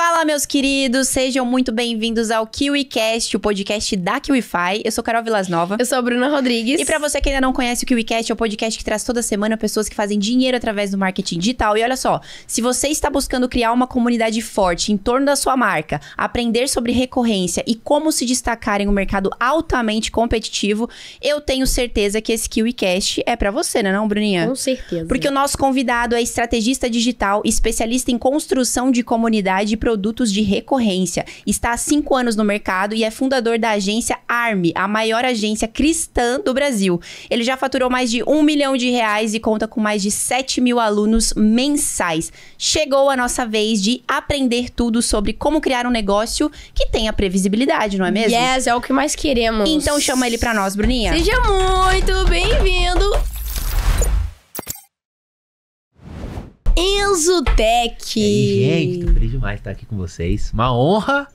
Fala, meus queridos, sejam muito bem-vindos ao KiwiCast, o podcast da KiwiFi. Eu sou Carol Nova, Eu sou a Bruna Rodrigues. E para você que ainda não conhece o KiwiCast, é o podcast que traz toda semana pessoas que fazem dinheiro através do marketing digital. E olha só, se você está buscando criar uma comunidade forte em torno da sua marca, aprender sobre recorrência e como se destacar em um mercado altamente competitivo, eu tenho certeza que esse KiwiCast é para você, né, não, Bruninha? Com certeza. Porque o nosso convidado é estrategista digital, especialista em construção de comunidade e produtos de recorrência. Está há cinco anos no mercado e é fundador da agência ARME, a maior agência cristã do Brasil. Ele já faturou mais de um milhão de reais e conta com mais de 7 mil alunos mensais. Chegou a nossa vez de aprender tudo sobre como criar um negócio que tenha previsibilidade, não é mesmo? Yes, é o que mais queremos. Então chama ele para nós, Bruninha. Seja muito bem-vindo Enzo Tech. gente, tô feliz demais de estar aqui com vocês. Uma honra.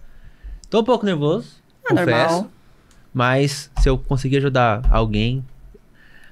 Tô um pouco nervoso, ah, confesso. Normal. Mas se eu conseguir ajudar alguém,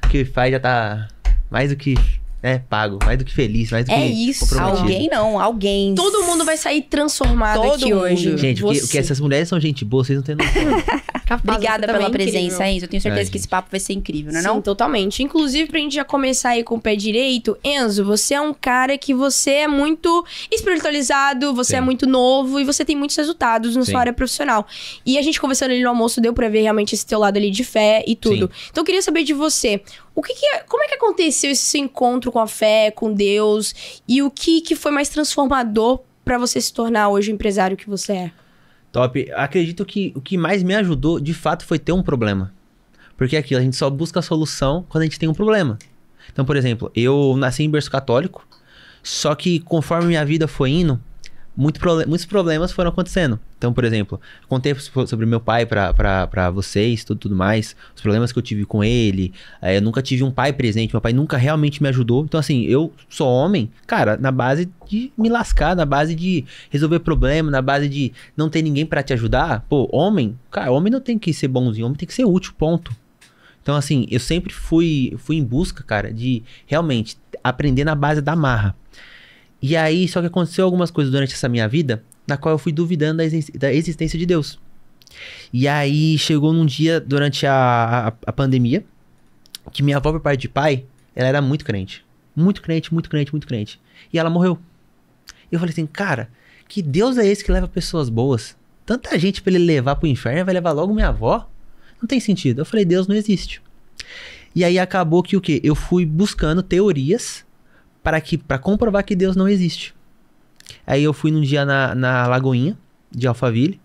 que faz já tá mais do que é, pago. Mais do que feliz, mais do que É isso. Alguém não, alguém. Todo mundo vai sair transformado Todo aqui mundo. hoje. Gente, porque essas mulheres são gente boa, vocês não têm noção. Obrigada pela presença, Enzo. Eu tenho certeza é, que esse papo vai ser incrível, não é Sim, não? totalmente. Inclusive, pra gente já começar aí com o pé direito, Enzo, você é um cara que você é muito espiritualizado, você é Sim. é muito novo e você tem muitos resultados na Sim. sua área profissional. E a gente conversando ali no almoço, deu pra ver realmente esse teu lado ali de fé e tudo. Então, eu queria saber de você, o que, que é, como é que aconteceu esse seu encontro com a fé, com Deus e o que que foi mais transformador para você se tornar hoje o empresário que você é? Top. Acredito que o que mais me ajudou, de fato, foi ter um problema. Porque é aqui a gente só busca a solução quando a gente tem um problema. Então, por exemplo, eu nasci em berço católico, só que conforme minha vida foi indo, muito muitos problemas foram acontecendo. Então, por exemplo, contei sobre meu pai para vocês, tudo, tudo mais, os problemas que eu tive com ele. É, eu nunca tive um pai presente, meu pai nunca realmente me ajudou. Então, assim, eu sou homem, cara, na base de me lascar, na base de resolver problema, na base de não ter ninguém para te ajudar. Pô, homem, cara, homem não tem que ser bonzinho, homem tem que ser útil, ponto. Então, assim, eu sempre fui, fui em busca, cara, de realmente aprender na base da marra. E aí, só que aconteceu algumas coisas durante essa minha vida na qual eu fui duvidando da, existência de Deus. E aí chegou num dia durante a, a, a pandemia que minha avó, por parte de pai, ela era muito crente. Muito crente, muito crente, muito crente. E ela morreu. E eu falei assim, cara, que Deus é esse que leva pessoas boas? Tanta gente pra ele levar pro inferno, vai levar logo minha avó? Não tem sentido. Eu falei, Deus não existe. E aí acabou que o quê? Eu fui buscando teorias para que para comprovar que Deus não existe. Aí eu fui num dia na, na Lagoinha, de Alphaville,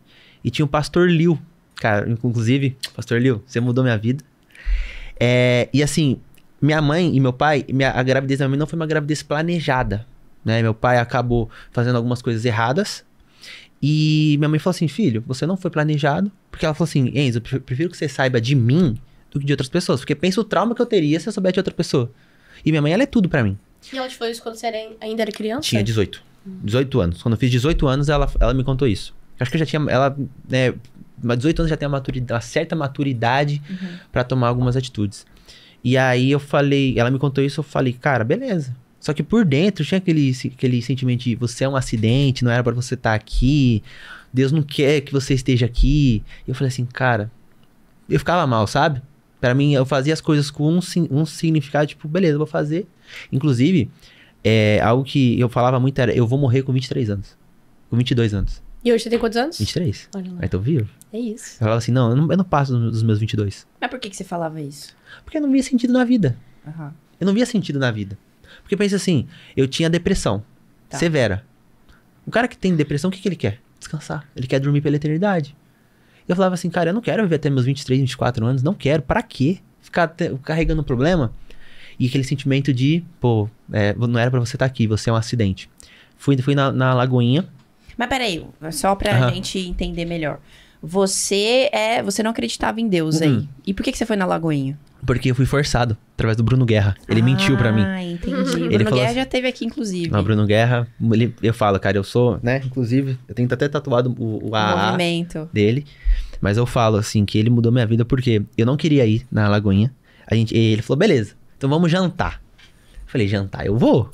e tinha o Pastor Liu. Cara, inclusive, Pastor Liu, você mudou minha vida. É, e assim, minha mãe e meu pai, minha, a gravidez da minha mãe não foi uma gravidez planejada. Né? Meu pai acabou fazendo algumas coisas erradas. E minha mãe falou assim: filho, você não foi planejado. Porque ela falou assim: Enzo, eu prefiro que você saiba de mim do que de outras pessoas. Porque pensa o trauma que eu teria se eu soubesse de outra pessoa. E minha mãe, ela é tudo para mim. E ela te falou isso quando você era, ainda era criança? Tinha 18. 18 anos. Quando eu fiz 18 anos, ela, ela me contou isso. Acho que eu já tinha. Ela, né, 18 anos já tem uma, uma certa maturidade uhum. para tomar algumas atitudes. E aí eu falei, ela me contou isso, eu falei, cara, beleza. Só que por dentro tinha aquele, aquele sentimento de você é um acidente, não era para você estar tá aqui, Deus não quer que você esteja aqui. E eu falei assim, cara, eu ficava mal, sabe? Para mim, eu fazia as coisas com um, um significado, tipo, beleza, eu vou fazer. Inclusive, é, algo que eu falava muito era: eu vou morrer com 23 anos. Com 22 anos. E hoje você tem quantos anos? 23. Olha lá. Aí tô vivo. É isso. Eu falava assim: não, eu não, eu não passo dos meus 22. Mas por que, que você falava isso? Porque eu não via sentido na vida. Uhum. Eu não via sentido na vida. Porque pensa assim: eu tinha depressão tá. severa. O cara que tem depressão, o que, que ele quer? Descansar. Ele quer dormir pela eternidade. Eu falava assim, cara, eu não quero viver até meus 23, 24 anos, não quero. Para quê? Ficar te... carregando um problema? E aquele sentimento de, pô, é, não era para você estar tá aqui, você é um acidente. Fui, fui na, na Lagoinha. Mas peraí, só pra uhum. gente entender melhor. Você é, você não acreditava em Deus uhum. aí. E por que, que você foi na Lagoinha? Porque eu fui forçado, através do Bruno Guerra. Ele ah, mentiu para mim. Ah, entendi. Ele Bruno Guerra assim, já teve aqui, inclusive. Não, Bruno Guerra, ele, eu falo, cara, eu sou, né? Inclusive, eu tenho até tatuado o, o Movimento. dele. Mas eu falo, assim, que ele mudou minha vida porque eu não queria ir na Lagoinha. A gente, ele falou, beleza, então vamos jantar. falei, jantar, eu vou.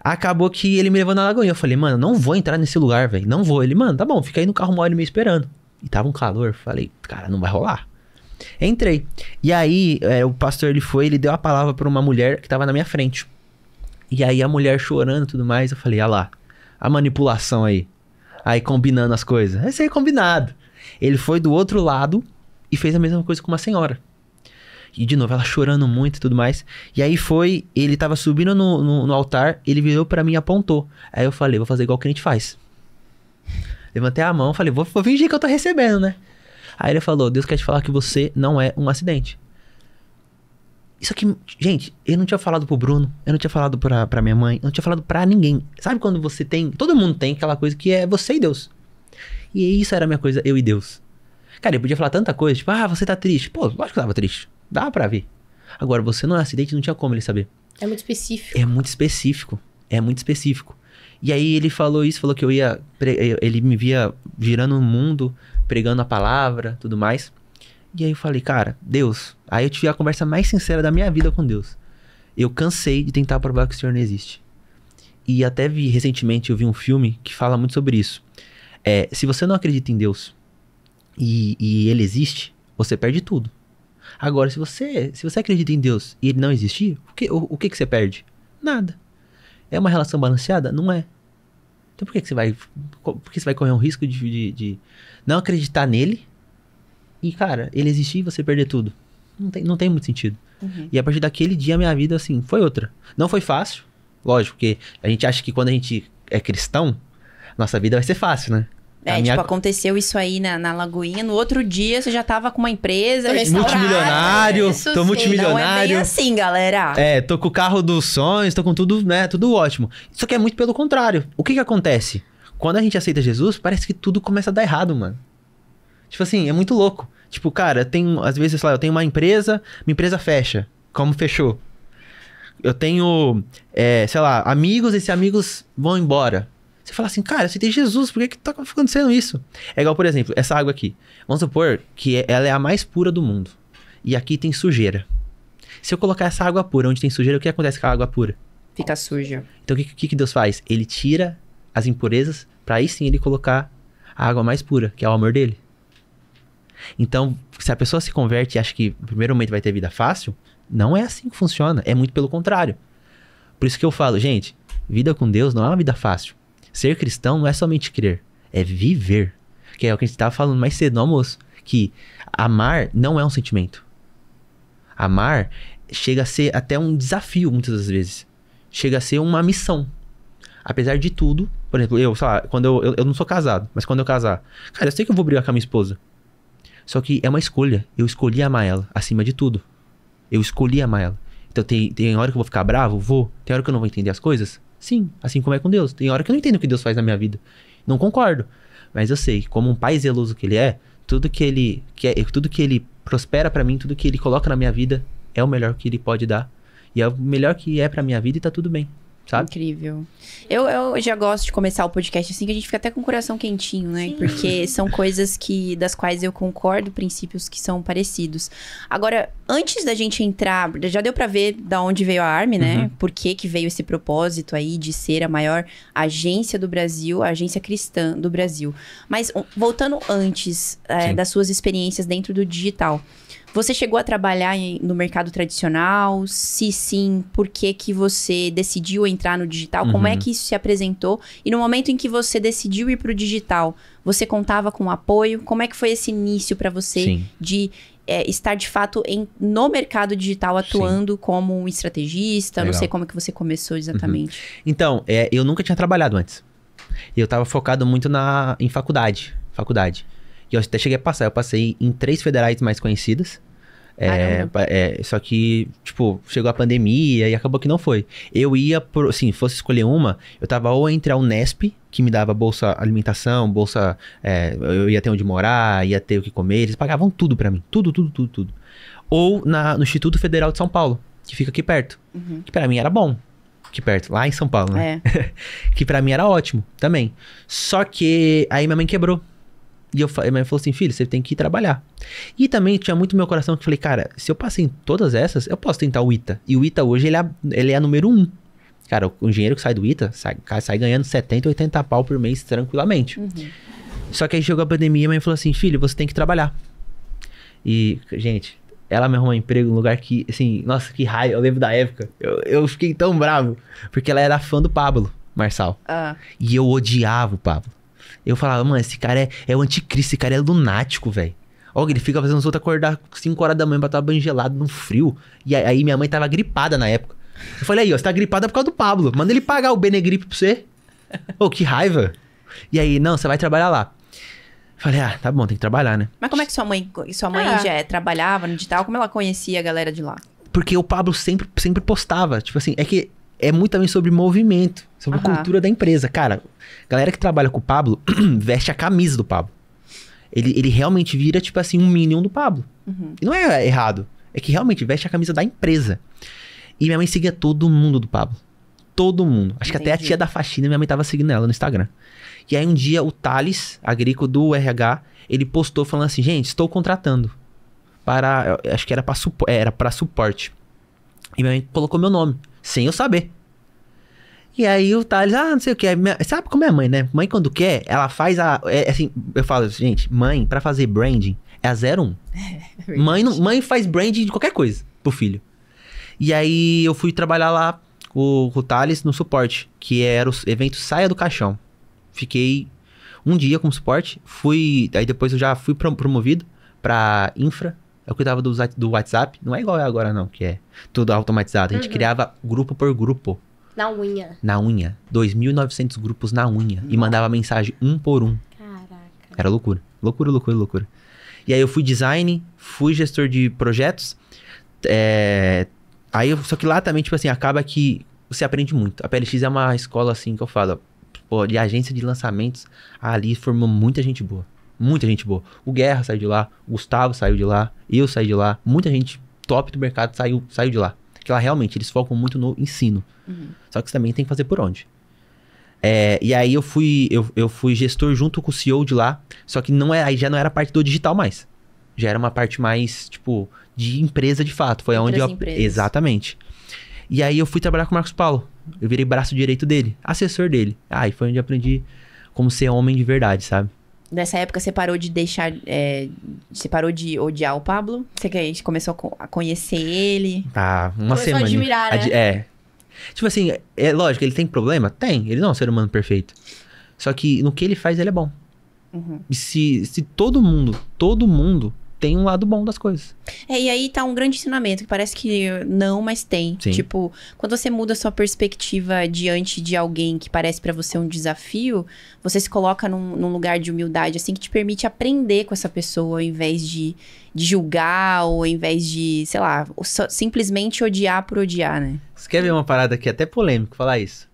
Acabou que ele me levou na Lagoinha. Eu falei, mano, não vou entrar nesse lugar, velho. Não vou. Ele, mano, tá bom, fica aí no carro mole me esperando. E tava um calor. Falei, cara, não vai rolar. Entrei. E aí, é, o pastor, ele foi, ele deu a palavra pra uma mulher que tava na minha frente. E aí, a mulher chorando e tudo mais. Eu falei, ah lá, a manipulação aí. Aí, combinando as coisas. Esse aí, é combinado. Ele foi do outro lado e fez a mesma coisa com uma senhora. E de novo, ela chorando muito e tudo mais. E aí foi, ele tava subindo no, no, no altar, ele virou para mim e apontou. Aí eu falei, vou fazer igual que a gente faz. Levantei a mão, falei, vou, vou fingir que eu tô recebendo, né? Aí ele falou, Deus quer te falar que você não é um acidente. Isso aqui, gente, eu não tinha falado pro Bruno, eu não tinha falado pra, pra minha mãe, eu não tinha falado pra ninguém. Sabe quando você tem, todo mundo tem aquela coisa que é você e Deus. E isso era a minha coisa, eu e Deus. Cara, ele podia falar tanta coisa, tipo, ah, você tá triste. Pô, lógico que eu tava triste. Dá pra ver. Agora, você não é acidente, não tinha como ele saber. É muito específico. É muito específico. É muito específico. E aí ele falou isso, falou que eu ia. Eh, ele me via girando o mundo, pregando a palavra, tudo mais. E aí eu falei, cara, Deus. Aí eu tive a conversa mais sincera da minha vida com Deus. Eu cansei de tentar provar que o Senhor não existe. E até vi recentemente, eu vi um filme que fala muito sobre isso. É, se você não acredita em Deus, e, e ele existe, você perde tudo. Agora, se você, se você acredita em Deus e ele não existir, o que, o, o que, que você perde? Nada. É uma relação balanceada? Não é. Então por que, que você vai. Por que você vai correr um risco de, de, de, não acreditar nele? E, cara, ele existir e você perder tudo. Não tem, não tem muito sentido. Uhum. E a partir daquele dia, a minha vida, assim, foi outra. Não foi fácil, lógico, porque a gente acha que quando a gente é cristão, nossa vida vai ser fácil, né? É, tipo, minha... aconteceu isso aí na, na Lagoinha. No outro dia, você já tava com uma empresa. Multimilionário. Ah, isso tô sim. multimilionário. Não é bem assim, galera. É, tô com o carro dos sonhos, tô com tudo, né? Tudo ótimo. Só que é muito pelo contrário. O que que acontece? Quando a gente aceita Jesus, parece que tudo começa a dar errado, mano. Tipo assim, é muito louco. Tipo, cara, tem, às vezes, sei lá, eu tenho uma empresa, minha empresa fecha. Como fechou? Eu tenho, é, sei lá, amigos, esses amigos vão embora. Você fala assim, cara, você tem Jesus, por que, que tá acontecendo isso? É igual, por exemplo, essa água aqui. Vamos supor que é, ela é a mais pura do mundo. E aqui tem sujeira. Se eu colocar essa água pura onde tem sujeira, o que acontece com a água pura? Fica suja. Então o que, que Deus faz? Ele tira as impurezas para aí sim ele colocar a água mais pura, que é o amor dele. Então, se a pessoa se converte e acha que no primeiro momento vai ter vida fácil, não é assim que funciona. É muito pelo contrário. Por isso que eu falo, gente, vida com Deus não é uma vida fácil. Ser cristão não é somente crer, é viver. Que é o que a gente estava falando mais cedo no almoço. Que amar não é um sentimento. Amar chega a ser até um desafio, muitas das vezes. Chega a ser uma missão. Apesar de tudo, por exemplo, eu, sei lá, quando eu, eu, eu não sou casado, mas quando eu casar, cara, eu sei que eu vou brigar com a minha esposa. Só que é uma escolha. Eu escolhi amar ela, acima de tudo. Eu escolhi amar ela. Então tem, tem hora que eu vou ficar bravo? Vou. Tem hora que eu não vou entender as coisas? Sim, assim como é com Deus. Tem hora que eu não entendo o que Deus faz na minha vida. Não concordo. Mas eu sei, como um pai zeloso que ele é, tudo que ele que tudo que ele prospera para mim, tudo que ele coloca na minha vida é o melhor que ele pode dar. E é o melhor que é para minha vida e tá tudo bem. Sabe? Incrível. Eu, eu já gosto de começar o podcast assim, que a gente fica até com o coração quentinho, né? Sim. Porque são coisas que das quais eu concordo, princípios que são parecidos. Agora, antes da gente entrar, já deu para ver da onde veio a ARM, né? Uhum. Por que, que veio esse propósito aí de ser a maior agência do Brasil, a agência cristã do Brasil. Mas voltando antes é, das suas experiências dentro do digital, você chegou a trabalhar em, no mercado tradicional? Se sim, por que, que você decidiu entrar no digital? Como é uhum. que isso se apresentou? E no momento em que você decidiu ir para o digital, você contava com apoio? Como é que foi esse início para você sim. de é, estar de fato em, no mercado digital atuando Sim. como um estrategista? Legal. Não sei como é que você começou uhum. exatamente. Uhum. Então, é, eu nunca tinha trabalhado antes. Eu estava focado muito na, em faculdade. Faculdade. E eu até cheguei a passar. Eu passei em três federais mais conhecidas. É, é, só que, tipo, chegou a pandemia e acabou que não foi. Eu ia, por, assim, fosse escolher uma, eu tava ou entre a Unesp, que me dava bolsa alimentação, bolsa. É, eu ia ter onde morar, ia ter o que comer, eles pagavam tudo para mim. Tudo, tudo, tudo, tudo. Ou na, no Instituto Federal de São Paulo, que fica aqui perto. Uhum. Que para mim era bom aqui perto, lá em São Paulo, né? É. que para mim era ótimo também. Só que aí minha mãe quebrou. E eu, mãe falou assim, filho, você tem que ir trabalhar. E também tinha muito meu coração que falei, cara, se eu passei em todas essas, eu posso tentar o ITA. E o ITA hoje, ele é, ele é a número um. Cara, o engenheiro que sai do ITA, sai, sai ganhando 70, 80 pau por mês tranquilamente. Uhum. Só que aí chegou a pandemia e mãe falou assim, filho, você tem que trabalhar. E, gente, ela me arrumou um emprego num lugar que, assim, nossa, que raio, eu lembro da época. Eu, eu fiquei tão bravo, porque ela era fã do Pablo Marçal. Ah. E eu odiava o Pablo. Eu falava, mano, esse cara é, é o anticristo, esse cara é lunático, velho. Ó, ele fica fazendo os outros acordar 5 horas da manhã pra estar gelado no frio. E aí minha mãe tava gripada na época. Eu falei, aí, ó, você tá gripada por causa do Pablo. Manda ele pagar o Benegripe pra você. Ô, oh, que raiva. E aí, não, você vai trabalhar lá. Falei, ah, tá bom, tem que trabalhar, né? Mas como é que sua mãe, sua mãe ah. já é, trabalhava no digital? Como ela conhecia a galera de lá? Porque o Pablo sempre, sempre postava. Tipo assim, é que é muito também sobre movimento. Sobre Aham. a cultura da empresa. Cara, galera que trabalha com o Pablo veste a camisa do Pablo. Ele, ele realmente vira, tipo assim, um minion do Pablo. Uhum. E não é errado. É que realmente veste a camisa da empresa. E minha mãe seguia todo mundo do Pablo. Todo mundo. Acho Entendi. que até a tia da faxina, minha mãe tava seguindo ela no Instagram. E aí um dia o Thales, agrícola do RH, ele postou falando assim, gente, estou contratando. Para. Acho que era para supo, é, era para suporte. E minha mãe colocou meu nome, sem eu saber. E aí o Thales, ah, não sei o que. Sabe como é a mãe, né? Mãe, quando quer, ela faz a. É, é assim, eu falo, gente, mãe, para fazer branding é a 01. Um. É, mãe, não, mãe faz branding de qualquer coisa pro filho. E aí eu fui trabalhar lá com, com o Thales no suporte, que era o evento Saia do Caixão. Fiquei um dia como suporte, fui. Aí depois eu já fui promovido pra infra. É eu cuidava do, do WhatsApp. Não é igual é agora, não, que é tudo automatizado. A gente uhum. criava grupo por grupo. Na unha. Na unha. 2.900 grupos na unha. Nossa. E mandava mensagem um por um. Caraca. Era loucura. Loucura, loucura, loucura. E aí eu fui design, fui gestor de projetos. É... Aí, eu... só que lá também, tipo assim, acaba que você aprende muito. A PLX é uma escola, assim, que eu falo, pô, de agência de lançamentos. Ali formou muita gente boa. Muita gente boa. O Guerra saiu de lá, o Gustavo saiu de lá, eu saí de lá. Muita gente top do mercado saiu, saiu de lá. Porque lá realmente eles focam muito no ensino. Uhum. Só que você também tem que fazer por onde. É, e aí eu fui, eu, eu fui gestor junto com o CEO de lá, só que não é, aí já não era parte do digital mais. Já era uma parte mais, tipo, de empresa de fato. Foi aonde onde eu. Empresas. Exatamente. E aí eu fui trabalhar com o Marcos Paulo. Eu virei braço direito dele, assessor dele. Aí ah, foi onde eu aprendi como ser homem de verdade, sabe? Nessa época você parou de deixar. É, você parou de odiar o Pablo? Você que a gente começou a conhecer ele. Tá, uma começou semana. A admirar, né? é. Tipo assim, é lógico, ele tem problema? Tem. Ele não é um ser humano perfeito. Só que no que ele faz, ele é bom. Uhum. E se, se todo mundo, todo mundo tem um lado bom das coisas. É, e aí tá um grande ensinamento, que parece que não, mas tem. Sim. Tipo, quando você muda sua perspectiva diante de alguém que parece para você um desafio, você se coloca num, num, lugar de humildade, assim, que te permite aprender com essa pessoa, ao invés de, de julgar, ou ao invés de, sei lá, simplesmente odiar por odiar, né? Você quer ver uma parada aqui, até polêmico falar isso?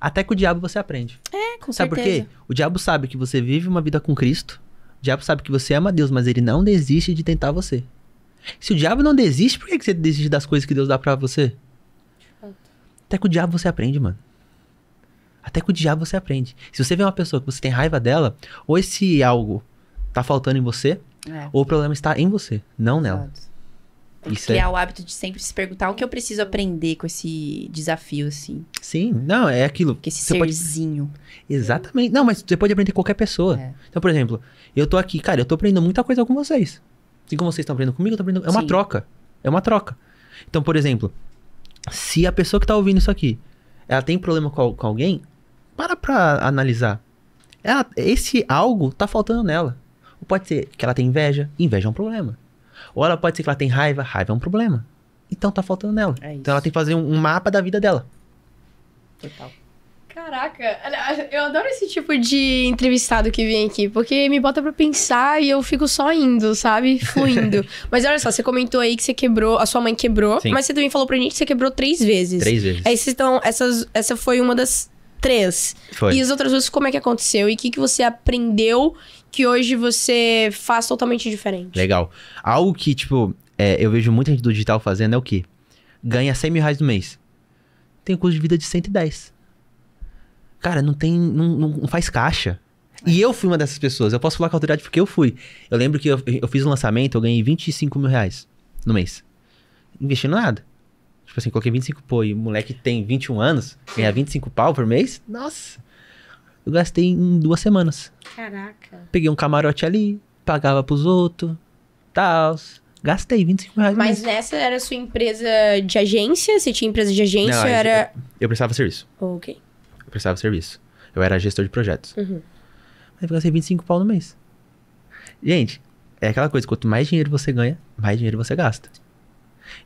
Até com o diabo você aprende. É, com sabe certeza. Sabe por quê? O diabo sabe que você vive uma vida com Cristo, o diabo sabe que você ama Deus, mas ele não desiste de tentar você. Se o diabo não desiste, por que você desiste das coisas que Deus dá para você? Até com o diabo você aprende, mano. Até com o diabo você aprende. Se você vê uma pessoa que você tem raiva dela, ou esse algo tá faltando em você, é. ou o problema está em você, não nela. Exato. Tem é criar é... o hábito de sempre se perguntar o que eu preciso aprender com esse desafio, assim. Sim, não, é aquilo. que esse você serzinho. Pode... Exatamente. Não, mas você pode aprender com qualquer pessoa. É. Então, por exemplo, eu tô aqui, cara, eu tô aprendendo muita coisa com vocês. Assim como vocês estão aprendendo comigo, eu tô aprendendo. É uma Sim. troca. É uma troca. Então, por exemplo, se a pessoa que tá ouvindo isso aqui, ela tem problema com, com alguém, para pra analisar. Ela, esse algo tá faltando nela. Ou pode ser que ela tem inveja. Inveja é um problema. Ou ela pode ser que ela tem raiva, raiva é um problema. Então tá faltando nela. É então ela tem que fazer um, um mapa da vida dela. Total. Caraca, eu adoro esse tipo de entrevistado que vem aqui, porque me bota para pensar e eu fico só indo, sabe? Fluindo. mas olha só, você comentou aí que você quebrou, a sua mãe quebrou, Sim. mas você também falou pra gente que você quebrou três vezes. Três vezes. Aí vocês essas, essa foi uma das três. Foi. E as outras duas, como é que aconteceu? E o que, que você aprendeu que hoje você faz totalmente diferente? Legal. Algo que, tipo, é, eu vejo muita gente do digital fazendo é o quê? Ganha 100 mil reais no mês. Tem um custo de vida de 110. Cara, não tem. Não, não faz caixa. E eu fui uma dessas pessoas. Eu posso falar com autoridade porque eu fui. Eu lembro que eu, eu fiz um lançamento, eu ganhei 25 mil reais no mês. Investindo nada. Tipo assim, coloquei 25 pô e o moleque tem 21 anos, ganha 25 pau por mês? Nossa! eu gastei em duas semanas. Caraca. Peguei um camarote ali, pagava pros outros, tal. Gastei 25 reais. Mas nessa era sua empresa de agência? Você tinha empresa de agência? Não, era... Eu, eu prestava serviço. Ok. Eu prestava serviço. Eu era gestor de projetos. Uhum. eu gastei 25 pau no mês. Gente, é aquela coisa, quanto mais dinheiro você ganha, mais dinheiro você gasta.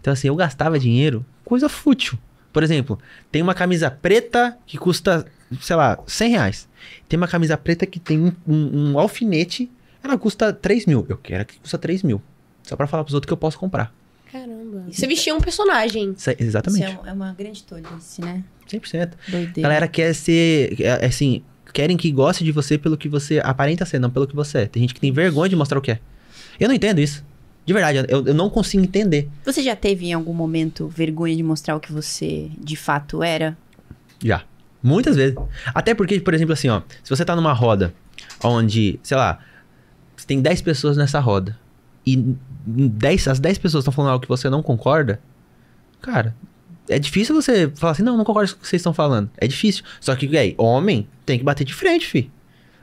Então assim, eu gastava dinheiro, coisa fútil. Por exemplo, tem uma camisa preta que custa sei lá, 100 reais. Tem uma camisa preta que tem um, um, um alfinete, ela custa 3 mil. Eu quero que custa 3 mil. Só pra falar pros outros que eu posso comprar. Caramba. E você vestia um personagem. É, exatamente. Isso é, é, uma grande tolice, né? 100%. Doideira. Galera quer ser, é, é assim, querem que goste de você pelo que você aparenta ser, não pelo que você é. Tem gente que tem vergonha de mostrar o que é. Eu não entendo isso. De verdade, eu, eu não consigo entender. Você já teve em algum momento vergonha de mostrar o que você de fato era? Já. Muitas vezes. Até porque, por exemplo, assim, ó, se você tá numa roda onde, sei lá, você tem 10 pessoas nessa roda e 10, as 10 pessoas estão falando algo que você não concorda, cara, é difícil você falar assim, não, não concordo com o que vocês estão falando. É difícil. Só que, aí, homem tem que bater de frente, fi.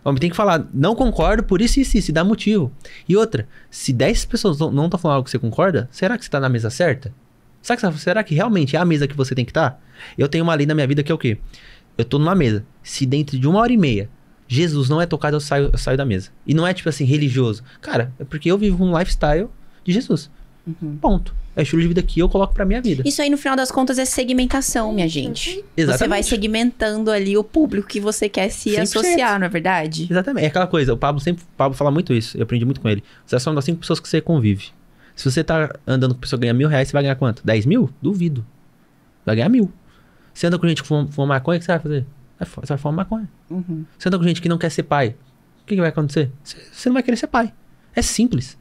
Homem tem que falar, não concordo por isso e isso, se dá motivo. E outra, se 10 pessoas não estão falando algo que você concorda, será que você tá na mesa certa? Será que, tá, será que realmente é a mesa que você tem que estar? Tá? Eu tenho uma lei na minha vida que é o quê? eu tô numa mesa. Se dentro de uma hora e meia Jesus não é tocado, eu saio, eu saio da mesa. E não é tipo assim, religioso. Cara, é porque eu vivo um lifestyle de Jesus. Uhum. Ponto. É o estilo de vida que eu coloco pra minha vida. Isso aí, no final das contas, é segmentação, minha gente. Exatamente. Você vai segmentando ali o público que você quer se 100%. associar, não é verdade? Exatamente. É aquela coisa, o Pablo sempre o Pablo fala muito isso, eu aprendi muito com ele. Você é só uma das cinco pessoas que você convive. Se você tá andando com pessoa que ganha mil reais, você vai ganhar quanto? Dez mil? Duvido. Vai ganhar mil. Você anda com gente que fuma, fuma maconha, o que você vai fazer? É você vai fumar maconha. Uhum. Você anda com gente que não quer ser pai, o que, que vai acontecer? Você, você não vai querer ser pai. É simples.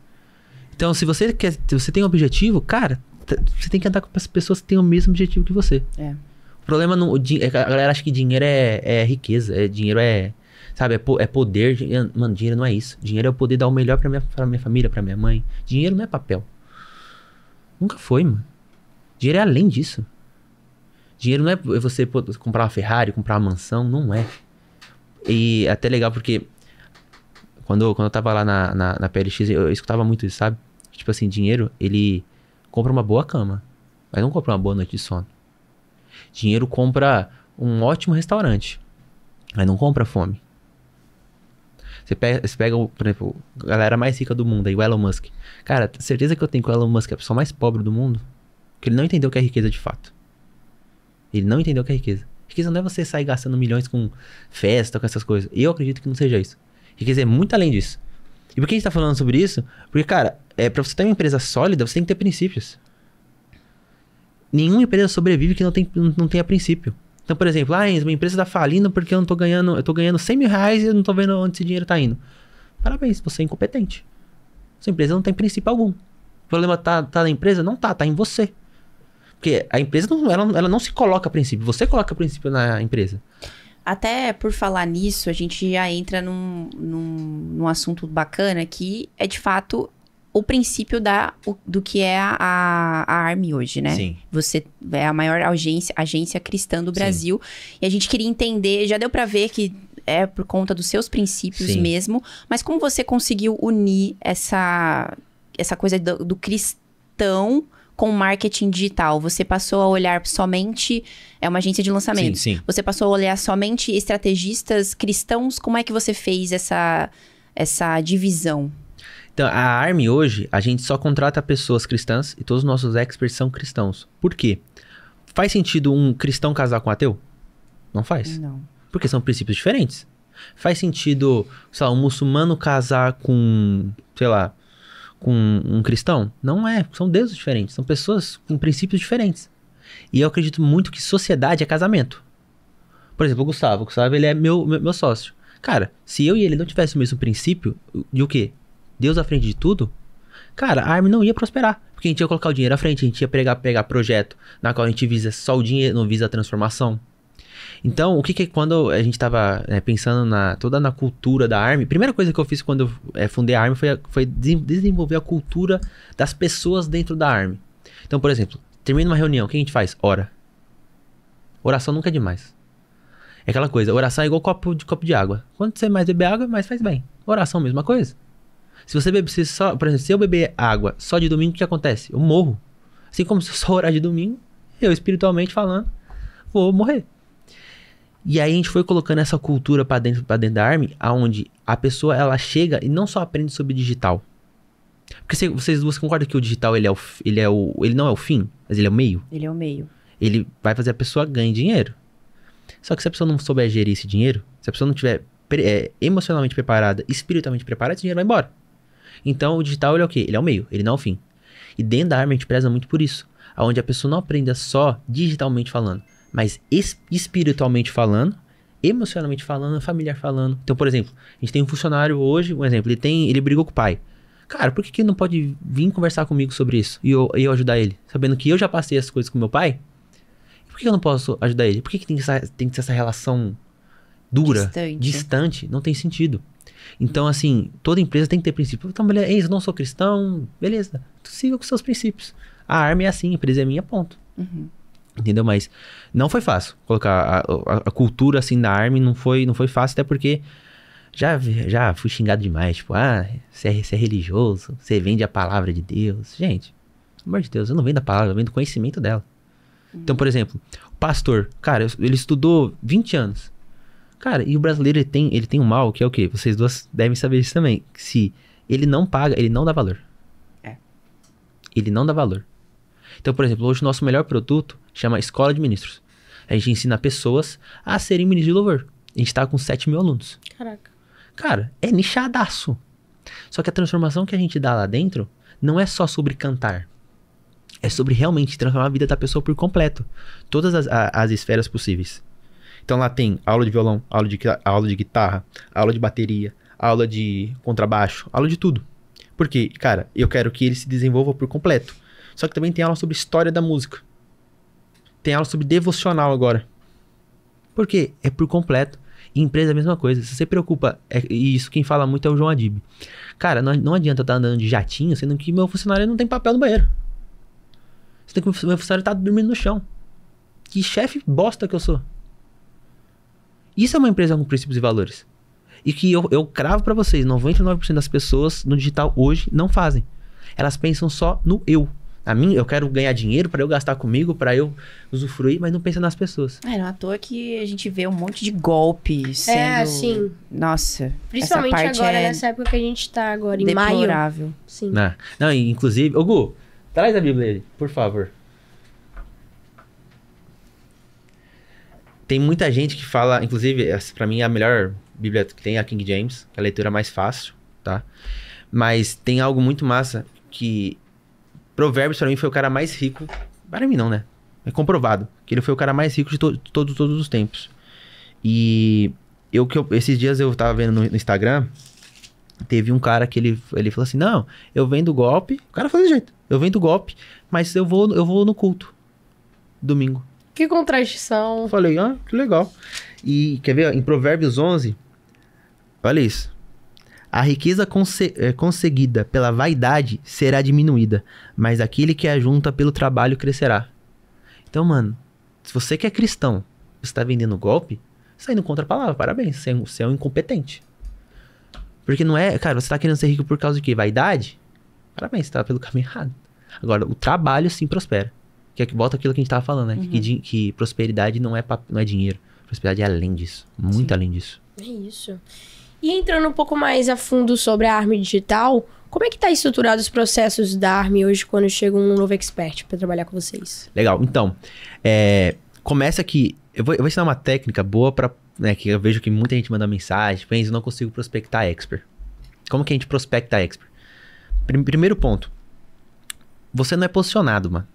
Então, se você quer, se você tem um objetivo, cara, você tem que andar com as pessoas que têm o mesmo objetivo que você. É. O problema não, o é a galera acha que dinheiro é, é riqueza, é, dinheiro é, sabe, é, po, é poder. mano, dinheiro não é isso. Dinheiro é o poder dar o melhor para minha, pra minha família, para minha mãe. Dinheiro não é papel. Nunca foi, mano. Dinheiro é além disso. Dinheiro não é você comprar uma Ferrari, comprar uma mansão, não é. E é até legal porque quando, quando eu tava lá na, na, na PLX, eu, eu, escutava muito isso, sabe? Tipo assim, dinheiro, ele compra uma boa cama, mas não compra uma boa noite de sono. Dinheiro compra um ótimo restaurante, mas não compra fome. Você pega, você pega, por exemplo, a galera mais rica do mundo aí, o Elon Musk. Cara, certeza que eu tenho que o Elon Musk é a pessoa mais pobre do mundo, que ele não entendeu o que é riqueza de fato. Ele não entendeu o que é riqueza. Riqueza não é você sair gastando milhões com festa, com essas coisas. Eu acredito que não seja isso. Riqueza é muito além disso. E por que a gente tá falando sobre isso? Porque, cara, é, pra você ter uma empresa sólida, você tem que ter princípios. Nenhuma empresa sobrevive que não, tem, não tenha princípio. Então, por exemplo, ah, minha empresa tá falindo porque eu não tô ganhando, eu tô ganhando 100 mil reais e eu não tô vendo onde esse dinheiro tá indo. Parabéns, você é incompetente. Sua empresa não tem princípio algum. O problema tá, tá na empresa? Não tá, tá em você. Porque a empresa não, ela, ela não se coloca a princípio, você coloca a princípio na empresa. Até por falar nisso, a gente já entra num, num, num assunto bacana que é de fato o princípio da, o, do que é a, a, ARM hoje, né? Sim. Você é a maior agência, agência cristã do Brasil. Sim. E a gente queria entender, já deu para ver que é por conta dos seus princípios Sim. mesmo, mas como você conseguiu unir essa, essa coisa do, do cristão com marketing digital? Você passou a olhar somente. É uma agência de lançamento. Sim, sim. Você passou a olhar somente estrategistas cristãos? Como é que você fez essa, essa divisão? Então, a ARM hoje, a gente só contrata pessoas cristãs e todos os nossos experts são cristãos. Por quê? Faz sentido um cristão casar com um ateu? Não faz. Não. Porque são princípios diferentes. Faz sentido, sei lá, um muçulmano casar com, sei lá, com um cristão? Não é. São deuses diferentes. São pessoas com princípios diferentes. E eu acredito muito que sociedade é casamento. Por exemplo, o Gustavo. O Gustavo, ele é meu, meu, meu sócio. Cara, se eu e ele não tivesse o mesmo princípio de o quê? Deus à frente de tudo? Cara, a arma não ia prosperar. Porque a gente ia colocar o dinheiro à frente, a gente ia pegar, pegar projeto na qual a gente visa só o dinheiro, não visa a transformação. Então, o que que quando a gente estava é, pensando na toda na cultura da ARM, primeira coisa que eu fiz quando eu é, fundei a ARM foi, foi desenvolver a cultura das pessoas dentro da ARM. Então, por exemplo, termina uma reunião, o que a gente faz? Ora. Oração nunca é demais. É aquela coisa, oração é igual copo de copo de água. Quanto você mais beber água, mais faz bem. Oração, mesma coisa. Se você beber, se só, por exemplo, se eu beber água só de domingo, o que acontece? Eu morro. Assim como se eu só orar de domingo, eu espiritualmente falando, vou morrer. E aí a gente foi colocando essa cultura para dentro, pra dentro da ARM, aonde a pessoa ela chega e não só aprende sobre digital. Porque cê, vocês duas concordam que o digital ele é o, ele é o ele não é o fim, mas ele é o meio? Ele é o meio. Ele vai fazer a pessoa ganhar dinheiro. Só que se a pessoa não souber gerir esse dinheiro, se a pessoa não tiver é, emocionalmente preparada, espiritualmente preparada, esse dinheiro vai embora. Então o digital ele é o quê? Ele é o meio, ele não é o fim. E dentro da ARM a gente preza muito por isso, aonde a pessoa não aprenda só digitalmente falando, mas espiritualmente falando, emocionalmente falando, familiar falando. Então, por exemplo, a gente tem um funcionário hoje, um exemplo, ele tem, ele brigou com o pai. Cara, por que, que ele não pode vir conversar comigo sobre isso e eu, eu ajudar ele? Sabendo que eu já passei as coisas com meu pai? Por que eu não posso ajudar ele? Por que, que tem, que essa, tem que ser essa relação dura, distante. distante? Não tem sentido. Então, assim, toda empresa tem que ter princípio. Então, beleza, eu não sou cristão, beleza. Tu siga com seus princípios. A arma é assim, a empresa é minha, ponto. Uhum. Entendeu? Mas não foi fácil colocar a, a, a cultura assim da arma não foi, não foi fácil, até porque já, já fui xingado demais. Tipo, ah, você é, é religioso, você vende a palavra de Deus. Gente, pelo amor de Deus, eu não vendo a palavra, eu vendo o conhecimento dela. Uhum. Então, por exemplo, o pastor, cara, ele estudou 20 anos. Cara, e o brasileiro ele tem, ele tem um mal que é o quê? Vocês duas devem saber isso também. se ele não paga, ele não dá valor. É. Ele não dá valor. Então, por exemplo, hoje o nosso melhor produto chama Escola de Ministros. A gente ensina pessoas a serem ministros de louvor. A gente está com 7 mil alunos. Caraca. Cara, é nichadaço. Só que a transformação que a gente dá lá dentro não é só sobre cantar. É sobre realmente transformar a vida da pessoa por completo. Todas as, a, as esferas possíveis. Então lá tem aula de violão, aula de, aula de guitarra, aula de bateria, aula de contrabaixo, aula de tudo. Porque, cara, eu quero que ele se desenvolva por completo. Só que também tem aula sobre história da música. Tem aula sobre devocional agora. Por quê? É por completo. E empresa é a mesma coisa. Se você preocupa, é, e isso quem fala muito é o João Adib. Cara, não, não adianta estar tá andando de jatinho, sendo que meu funcionário não tem papel no banheiro. Você tem que meu funcionário tá dormindo no chão. Que chefe bosta que eu sou. Isso é uma empresa com princípios e valores. E que eu, eu cravo para vocês, 99% das pessoas no digital hoje não fazem. Elas pensam só no eu. A mim, eu quero ganhar dinheiro para eu gastar comigo, para eu usufruir, mas não pensa nas pessoas. É, não é à toa que a gente vê um monte de golpes É, sim. Nossa, Principalmente agora, é nessa época que a gente tá agora, em deplorável. Sim. Né? Não, não inclusive... Ô, Gu, traz a Bíblia ali, por favor. Tem muita gente que fala, inclusive, é, para mim é a melhor Bíblia que tem, é a King James, que é a leitura mais fácil, tá? Mas tem algo muito massa que Provérbios, para mim, foi o cara mais rico. Para mim, não, né? É comprovado que ele foi o cara mais rico de to todos, todos os tempos. E eu que eu, esses dias eu tava vendo no, no, Instagram, teve um cara que ele, ele falou assim: "Não, eu vendo golpe". O cara falou desse jeito. Eu vendo golpe, mas eu vou eu vou no culto domingo. Que contradição. Falei: "Ah, que legal". E quer ver, em Provérbios 11, olha isso. A riqueza eh, conseguida pela vaidade será diminuída, mas aquele que a é junta pelo trabalho crescerá. Então, mano, se você que é cristão, você tá vendendo golpe, saindo contra a palavra, parabéns, você é, um, você é um incompetente. Porque não é, cara, você tá querendo ser rico por causa de quê? Vaidade? Parabéns, você tá pelo caminho errado. Agora, o trabalho sim prospera. Que é que volta aquilo que a gente tava falando, né? Uhum. Que, que, que, prosperidade não é, não é dinheiro. Prosperidade é além disso, muito sim. além disso. É isso. E entrando um pouco mais a fundo sobre a ARM digital, como é que está estruturado os processos da ARM hoje quando chega um novo expert para trabalhar com vocês? Legal, então, é, começa aqui. Eu vou, eu vou ensinar uma técnica boa para... Né, que eu vejo que muita gente manda mensagem, pensa, eu não consigo prospectar expert. Como que a gente prospecta expert? Primeiro ponto, você não é posicionado, mano.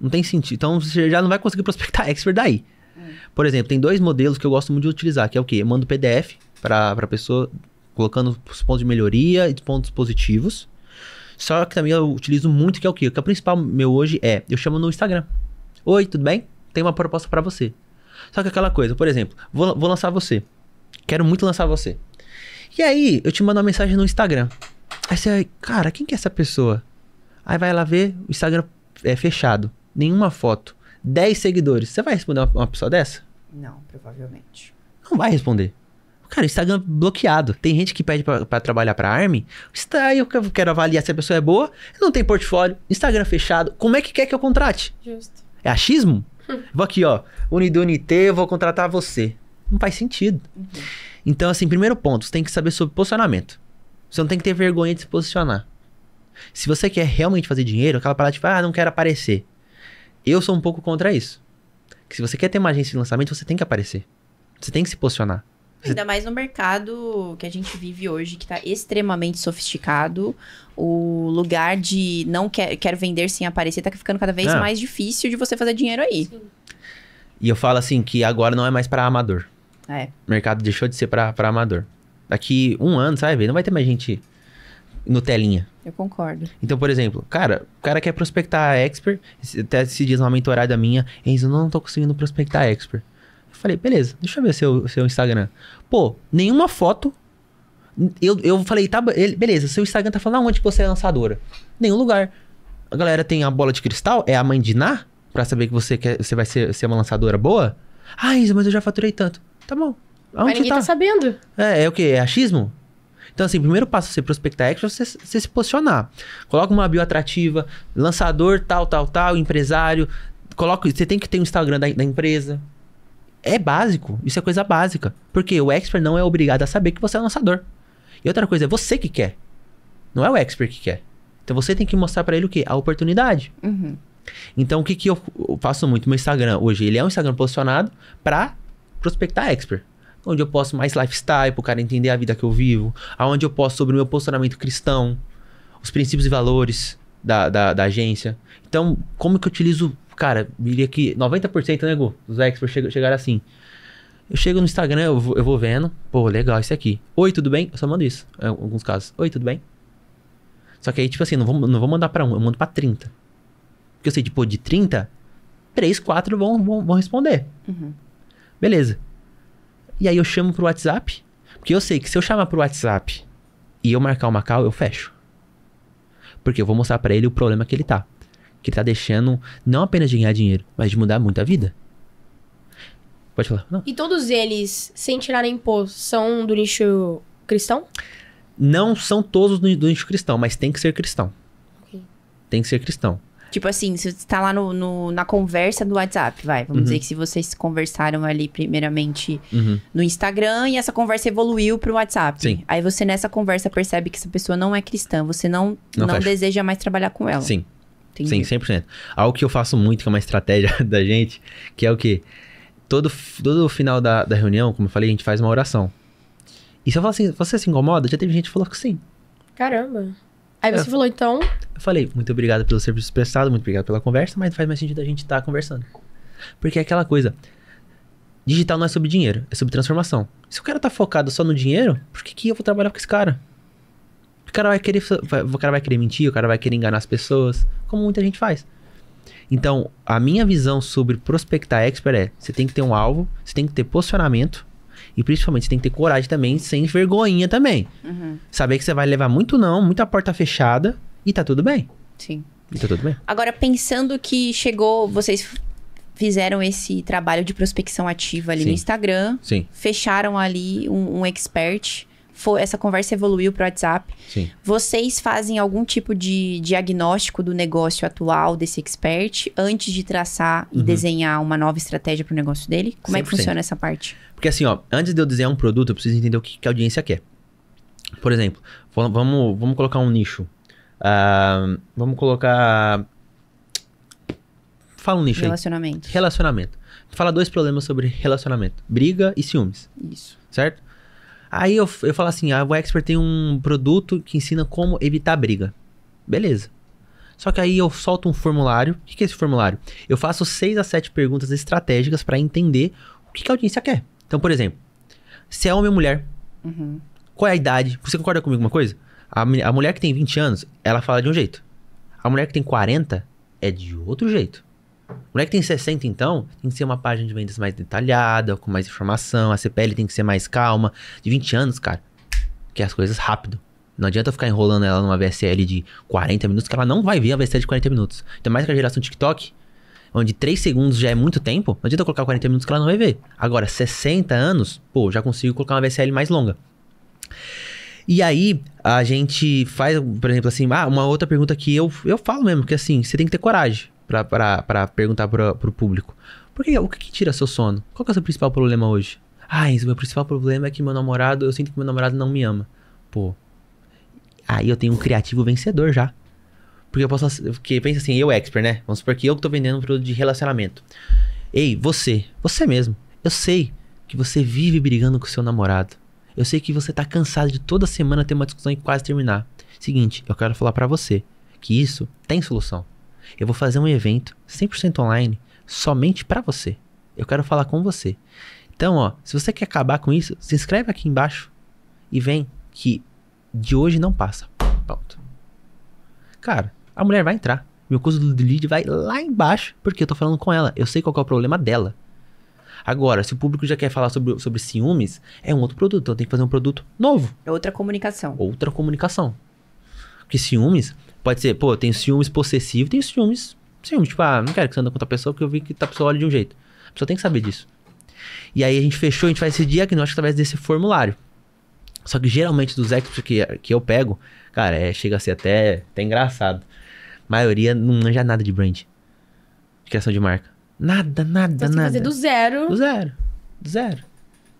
Não tem sentido. Então você já não vai conseguir prospectar expert daí. Hum. Por exemplo, tem dois modelos que eu gosto muito de utilizar, que é o quê? Eu mando PDF, para a pessoa, colocando os pontos de melhoria e pontos positivos. Só que também eu utilizo muito que é o quê? O que é o principal meu hoje é, eu chamo no Instagram. Oi, tudo bem? Tem uma proposta para você. Só que aquela coisa, por exemplo, vou, vou lançar você. Quero muito lançar você. E aí, eu te mando uma mensagem no Instagram. Aí você, cara, quem que é essa pessoa? Aí vai lá ver, o Instagram é fechado. Nenhuma foto. 10 seguidores. Você vai responder uma, uma pessoa dessa? Não, provavelmente. Não vai responder. Cara, Instagram bloqueado. Tem gente que pede para trabalhar pra Army. Está eu quero avaliar se a pessoa é boa. Não tem portfólio. Instagram fechado. Como é que quer que eu contrate? Justo. É achismo? Vou aqui, ó. Unidunité, eu vou contratar você. Não faz sentido. Uhum. Então, assim, primeiro ponto, você tem que saber sobre posicionamento. Você não tem que ter vergonha de se posicionar. Se você quer realmente fazer dinheiro, aquela parada tipo, ah, não quero aparecer. Eu sou um pouco contra isso. Que se você quer ter uma agência de lançamento, você tem que aparecer. Você tem que se posicionar. Ainda mais no mercado que a gente vive hoje, que está extremamente sofisticado. O lugar de não quer, quero vender sem aparecer está ficando cada vez é. mais difícil de você fazer dinheiro aí. Sim. E eu falo assim que agora não é mais para amador. É. O mercado deixou de ser para amador. Daqui um ano, sabe? Não vai ter mais gente no telinha. Eu concordo. Então, por exemplo, cara, o cara quer prospectar a expert, até se diz uma mentorada minha, Enzo, não tô conseguindo prospectar a expert. Falei, beleza, deixa eu ver seu, seu Instagram. Pô, nenhuma foto. Eu, eu falei, tá, ele, beleza, seu Instagram tá falando aonde que você é lançadora. Nenhum lugar. A galera tem a bola de cristal, é a mãe de Ná, pra saber que você, quer, você vai ser, ser uma lançadora boa. Ah, Isa, mas eu já faturei tanto. Tá bom. Aonde mas ninguém tá? tá sabendo. É, é o quê? É achismo? Então, assim, primeiro passo você prospectar é action, você, você se posicionar. Coloca uma bio atrativa, lançador, tal, tal, tal, empresário. Coloca, você tem que ter um Instagram da, da empresa é básico. Isso é coisa básica. Porque o expert não é obrigado a saber que você é lançador. E outra coisa, é você que quer. Não é o expert que quer. Então você tem que mostrar para ele o quê? A oportunidade. Uhum. Então o que, que eu faço muito? Meu Instagram hoje, ele é um Instagram posicionado para prospectar expert. Onde eu posso mais lifestyle, pro cara entender a vida que eu vivo. Aonde eu posso sobre o meu posicionamento cristão. Os princípios e valores da, da, da agência. Então, como que eu utilizo Cara, diria que 90%, nego, né, dos experts chega, chegaram assim. Eu chego no Instagram, eu vou, eu vou vendo. Pô, legal esse aqui. Oi, tudo bem? Eu só mando isso, em alguns casos. Oi, tudo bem? Só que aí, tipo assim, não vou, não vou mandar pra um, eu mando pra 30. Porque eu sei, tipo, de 30, 3, 4 vão, vão, vão responder. Uhum. Beleza. E aí eu chamo pro WhatsApp. Porque eu sei que se eu chamar pro WhatsApp e eu marcar uma call, eu fecho. Porque eu vou mostrar para ele o problema que ele tá que ele tá deixando não apenas de ganhar dinheiro, mas de mudar muito a vida. Pode falar. Não. E todos eles, sem tirar imposto, são do nicho cristão? Não são todos do, do nicho cristão, mas tem que ser cristão. Okay. Tem que ser cristão. Tipo assim, você está lá no, no, na conversa do WhatsApp, vai. Vamos uhum. dizer que se vocês conversaram ali primeiramente uhum. no Instagram e essa conversa evoluiu para o WhatsApp. Sim. Aí você nessa conversa percebe que essa pessoa não é cristã, você não, não, não deseja mais trabalhar com ela. Sim. Entendi. Sim, 100%. Algo que eu faço muito, que é uma estratégia da gente, que é o quê? Todo, todo final da, da reunião, como eu falei, a gente faz uma oração. E se eu falar assim, você se incomoda? Já teve gente que falou que sim. Caramba. Aí você eu, é. falou, então. Eu falei, muito obrigado pelo serviço prestado, muito obrigado pela conversa, mas não faz mais sentido a gente estar tá conversando. Porque é aquela coisa. Digital não é sobre dinheiro, é sobre transformação. Se o cara tá focado só no dinheiro, por que, que eu vou trabalhar com esse cara? cara vai querer, o cara vai querer mentir, o cara vai querer enganar as pessoas, como muita gente faz. Então, a minha visão sobre prospectar expert é: você tem que ter um alvo, você tem que ter posicionamento e principalmente você tem que ter coragem também, sem vergonha também. Uhum. Saber que você vai levar muito não, muita porta fechada e tá tudo bem. Sim. E tá tudo bem. Agora, pensando que chegou, vocês fizeram esse trabalho de prospecção ativa ali Sim. no Instagram, Sim. fecharam ali um, um expert. Foi essa conversa evoluiu para o WhatsApp. Sim. Vocês fazem algum tipo de diagnóstico do negócio atual desse expert antes de traçar uhum. e desenhar uma nova estratégia para o negócio dele? Como 100%. é que funciona essa parte? Porque assim, ó, antes de eu desenhar um produto, eu preciso entender o que, que a audiência quer. Por exemplo, vamos, vamos colocar um nicho. Uh, vamos colocar. Fala um nicho relacionamento. aí. Relacionamento. Relacionamento. Fala dois problemas sobre relacionamento: briga e ciúmes. Isso. Certo? Aí eu, eu falo assim, a Expert tem um produto que ensina como evitar briga. Beleza. Só que aí eu solto um formulário. O que, que é esse formulário? Eu faço seis a sete perguntas estratégicas para entender o que, que a audiência quer. Então, por exemplo, se é homem ou mulher, uhum. qual é a idade? Você concorda comigo uma coisa? A, a mulher que tem 20 anos, ela fala de um jeito. A mulher que tem 40 é de outro jeito. O moleque tem 60, então, tem que ser uma página de vendas mais detalhada, com mais informação, a CPL tem que ser mais calma. De 20 anos, cara, quer as coisas rápido. Não adianta ficar enrolando ela numa VSL de 40 minutos, que ela não vai ver a VSL de 40 minutos. Então mais que a geração TikTok, onde 3 segundos já é muito tempo, não adianta colocar 40 minutos que ela não vai ver. Agora, 60 anos, pô, já consigo colocar uma VSL mais longa. E aí, a gente faz, por exemplo, assim, ah, uma outra pergunta que eu, eu falo mesmo, que assim, você tem que ter coragem para perguntar pra, pro público. porque o que, que tira seu sono? Qual é o seu principal problema hoje? Ah, isso, meu principal problema é que meu namorado, eu sinto que meu namorado não me ama. Pô. Aí eu tenho um criativo vencedor já. Porque eu posso. Porque pensa assim, eu expert, né? Vamos supor que eu que tô vendendo um produto de relacionamento. Ei, você, você mesmo. Eu sei que você vive brigando com seu namorado. Eu sei que você tá cansado de toda semana ter uma discussão e quase terminar. Seguinte, eu quero falar para você que isso tem solução. Eu vou fazer um evento 100% online somente para você. Eu quero falar com você. Então, ó, se você quer acabar com isso, se inscreve aqui embaixo e vem que de hoje não passa. Pronto. Cara, a mulher vai entrar. Meu curso do lead vai lá embaixo porque eu tô falando com ela. Eu sei qual é o problema dela. Agora, se o público já quer falar sobre, sobre ciúmes, é um outro produto. Então tem que fazer um produto novo. É outra comunicação. Outra comunicação. Porque ciúmes Pode ser, pô, tem ciúmes possessivo, tem ciúmes. Ciúmes, tipo, ah, não quero que você ande com outra pessoa porque eu vi que a tá pessoa olha de um jeito. A pessoa tem que saber disso. E aí a gente fechou, a gente faz esse diagnóstico através desse formulário. Só que geralmente dos experts que, que eu pego, cara, é, chega a ser até, até engraçado. A maioria não manja nada de brand. De criação de marca. Nada, nada, você nada. Fazer do zero. Do zero. Do zero.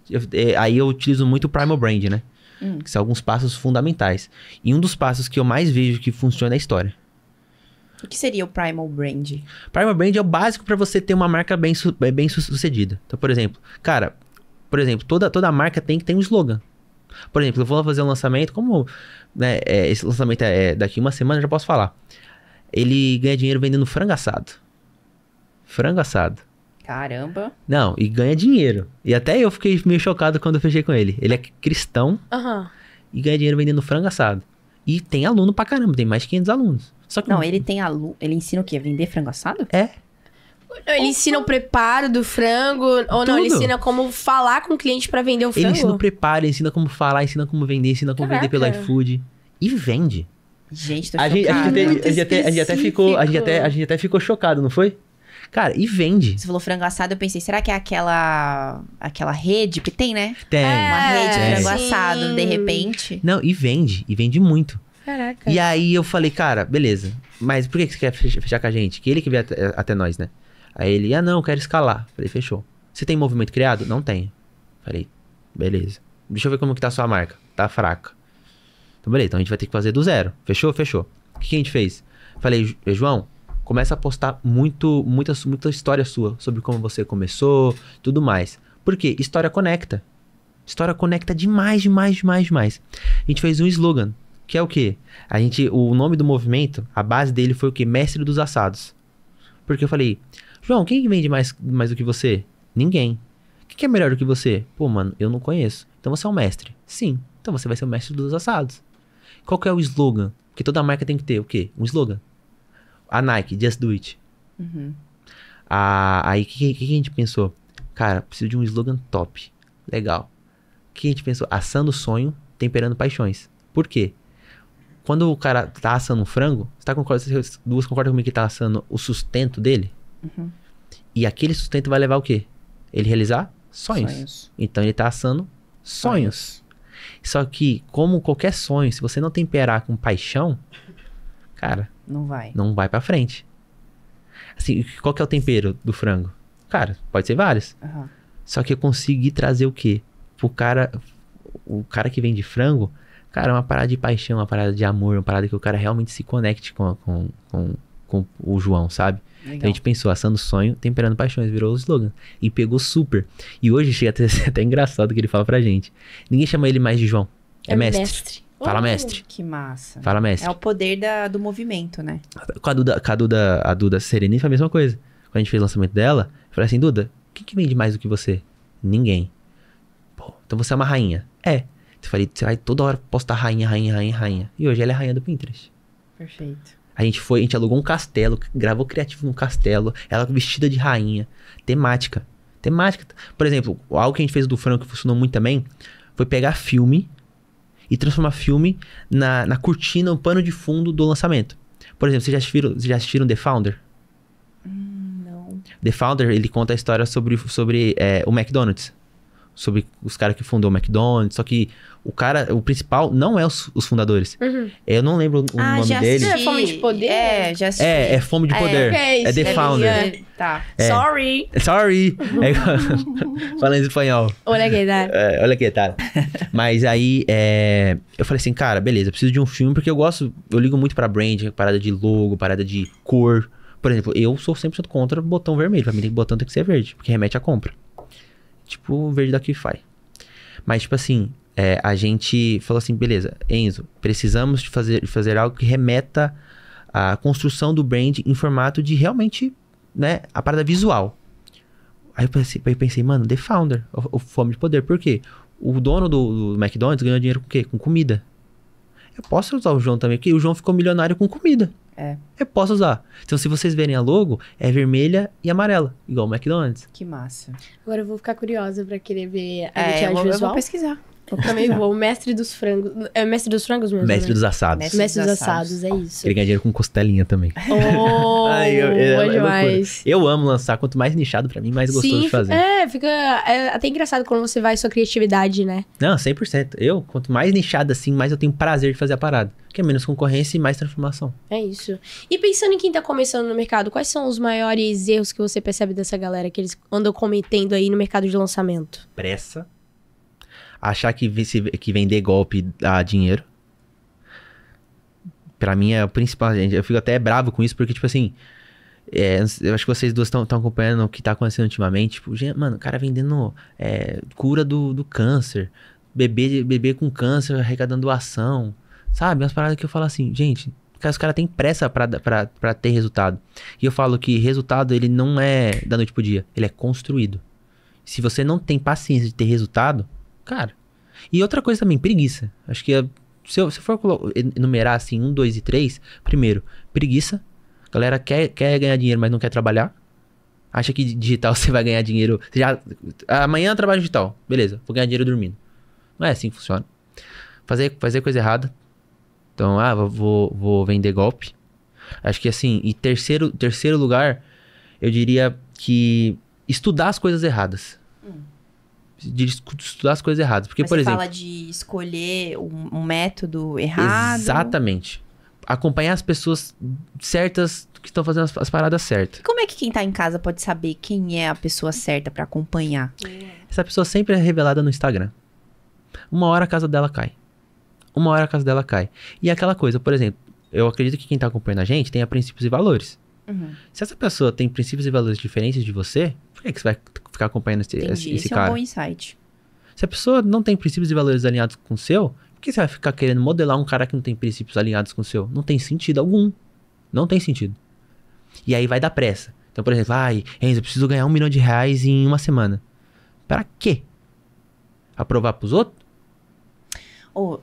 Eu, é, aí eu utilizo muito o Primal Brand, né? Hum. Que são alguns passos fundamentais. E um dos passos que eu mais vejo que funciona é a história. O que seria o Primal Brand? Primal Brand é o básico para você ter uma marca bem, bem sucedida. Então, por exemplo, cara, por exemplo, toda, toda marca tem que ter um slogan. Por exemplo, eu vou fazer um lançamento, como né, é, esse lançamento é, é daqui uma semana, já posso falar. Ele ganha dinheiro vendendo frango assado. Frango assado. Caramba. Não, e ganha dinheiro. E até eu fiquei meio chocado quando eu fechei com ele. Ele é cristão uhum. e ganha dinheiro vendendo frango assado. E tem aluno pra caramba, tem mais de 500 alunos. Só que não, ele tem aluno. Ele ensina o quê? Vender frango assado? É. Ele ensina o preparo do frango, ou Tudo. não, ele ensina como falar com o cliente para vender o frango. Ele ensina o preparo, ensina como falar, ensina como vender, ensina como Caraca. vender pelo iFood. E vende. Gente, tô a Gente, a, gente até, a, gente até, a, gente até, ficou, a gente até, a gente até ficou chocado, não foi? Cara, e vende. Você falou frango assado, eu pensei, será que é aquela aquela rede? Porque tem, né? Tem. Uma é, rede de é. frango assado, de repente. Não, e vende. E vende muito. Caraca. E aí eu falei, cara, beleza. Mas por que você quer fechar com a gente? Que ele que veio até, eh, até nós, né? Aí ele, ah não, eu quero escalar. Falei, fechou. Você tem movimento criado? Não tem. Falei, beleza. Deixa eu ver como que tá a sua marca. Tá fraca. Então beleza, então a gente vai ter que fazer do zero. Fechou? Fechou. O que, que a gente fez? Falei, eh, João, Começa a postar muito, muita, muita história sua sobre como você começou, tudo mais. Por quê? História conecta. História conecta demais, demais, demais, demais. A gente fez um slogan, que é o quê? A gente, o nome do movimento, a base dele foi o quê? Mestre dos assados. Porque eu falei, João, quem é vende mais, mais do que você? Ninguém. O que, que é melhor do que você? Pô, mano, eu não conheço. Então você é um mestre. Sim, então você vai ser o mestre dos assados. Qual que é o slogan? Porque toda marca tem que ter o quê? Um slogan. A Nike, Just Do It. Uhum. aí o que, que, que, a gente pensou? Cara, preciso de um slogan top. Legal. O que a gente pensou? Assando sonho, temperando paixões. Por quê? Quando o cara tá assando um frango, você tá concordando, vocês duas concordam comigo que tá assando o sustento dele? Uhum. E aquele sustento vai levar o quê? Ele realizar sonhos. sonhos. Então ele tá assando sonhos. sonhos. Só que, como qualquer sonho, se você não temperar com paixão, cara, não vai. Não vai pra frente. Assim, qual que é o tempero do frango? Cara, pode ser vários. Uhum. Só que eu consegui trazer o quê? o cara, o cara que vende frango, cara, é uma parada de paixão, uma parada de amor, uma parada que o cara realmente se conecte com, com, com, com o João, sabe? Então a gente pensou, assando sonho, temperando paixões, virou o slogan. E pegou super. E hoje chega até, até engraçado que ele fala pra gente. Ninguém chama ele mais de João. É, é mestre. mestre. Fala, mestre. Que massa. Fala, mestre. É o poder da, do movimento, né? Com a Duda, com a Duda, a Duda foi a mesma coisa. Quando a gente fez o lançamento dela, eu falei assim, Duda, o que, que vende mais do que você? Ninguém. Pô, então você é uma rainha. É. Eu falei, você vai toda hora postar rainha, rainha, rainha, rainha. E hoje ela é rainha do Pinterest. Perfeito. A gente foi, a gente alugou um castelo, gravou criativo num castelo, ela vestida de rainha, temática. Temática. Por exemplo, algo que a gente fez do Franco que funcionou muito também foi pegar filme e transformar filme na, na cortina, o pano de fundo do lançamento. Por exemplo, vocês já assistiram, vocês já assistiram The Founder? Hum, não. The Founder, ele conta a história sobre, sobre é, o McDonald's sobre os caras que fundou o McDonald's, só que o cara, o principal não é os, os fundadores. Uhum. Eu não lembro o ah, nome já dele. É fome de poder? É, já É, é fome de é. poder. É, é, é The Founder. tá. É. Sorry. Sorry. É falando em espanhol. Olha que tal. olha que tá Mas aí, eu falei assim, cara, beleza, preciso de um filme porque eu gosto, eu ligo muito pra brand, parada de logo, parada de cor. Por exemplo, eu sou 100% contra botão vermelho. Pra mim, tem botão tem que ser verde, porque remete à compra. Tipo o verde da Kify, Mas, tipo assim, é, a gente falou assim, beleza, Enzo, precisamos de fazer, de fazer algo que remeta a construção do brand em formato de realmente, né, a parada visual. Aí eu pensei, aí eu pensei mano, The Founder, o, o Fome de Poder, por quê? O dono do, do McDonald's ganhou dinheiro com o quê? Com comida. Eu posso usar o João também, porque o João ficou milionário com comida. É. Eu posso usar. Então, se vocês verem a logo, é vermelha e amarela, igual o McDonald's. Que massa. Agora eu vou ficar curiosa pra querer ver a é, eu vou, eu vou pesquisar. Eu vou mestre dos frangos. É mestre dos frangos mesmo? Mestre né? dos assados. Mestre, mestre dos, dos assados. assados, é isso. Ele ganha dinheiro com costelinha também. Oh, Ai, eu, é, é demais. eu amo lançar. Quanto mais nichado pra mim, mais gostoso Sim, de fazer. É, fica é até engraçado quando você vai sua criatividade, né? Não, 100%. Eu, quanto mais nichado assim, mais eu tenho prazer de fazer a parada. Que é menos concorrência e mais transformação. É isso. E pensando em quem tá começando no mercado, quais são os maiores erros que você percebe dessa galera que eles andam cometendo aí no mercado de lançamento? Pressa achar que, que vender golpe dá dinheiro. Para mim é o principal, gente. Eu fico até bravo com isso, porque, tipo assim. É, eu acho que vocês duas estão acompanhando o que tá acontecendo ultimamente. Tipo, mano, o cara vendendo é, cura do, do câncer, bebê, bebê com câncer arrecadando ação sabe? Umas paradas que eu falo assim, gente, os caras têm pressa para ter resultado. E eu falo que resultado, ele não é da noite pro dia, ele é construído. Se você não tem paciência de ter resultado, Cara. E outra coisa também, preguiça. Acho que é, se eu, se eu for enumerar assim, um, dois e três, primeiro, preguiça. A galera quer, quer ganhar dinheiro, mas não quer trabalhar. Acha que digital você vai ganhar dinheiro. já, amanhã eu trabalho digital. Beleza, vou ganhar dinheiro dormindo. Não é assim que funciona. Fazer, fazer coisa errada. Então, ah, vou, vou vender golpe. Acho que assim, e terceiro, terceiro lugar, eu diria que estudar as coisas erradas de estudar as coisas erradas. Porque, Mas por você exemplo. fala de escolher um, método errado. Exatamente. Acompanhar as pessoas certas que estão fazendo as, as paradas certas. como é que quem está em casa pode saber quem é a pessoa certa para acompanhar? Essa pessoa sempre é revelada no Instagram. Uma hora a casa dela cai. Uma hora a casa dela cai. E aquela coisa, por exemplo, eu acredito que quem está acompanhando a gente tenha princípios e valores. Uhum. Se essa pessoa tem princípios e valores diferentes de você, que, é que você vai ficar acompanhando esse, cara. esse, esse cara? É um bom insight. Se a pessoa não tem princípios e valores alinhados com o seu, por que você vai ficar querendo modelar um cara que não tem princípios alinhados com o seu? Não tem sentido algum. Não tem sentido. E aí vai dar pressa. Então, por exemplo, ai, Enzo, eu preciso ganhar um milhão de reais em uma semana. Para quê? Aprovar pros outros? Oh,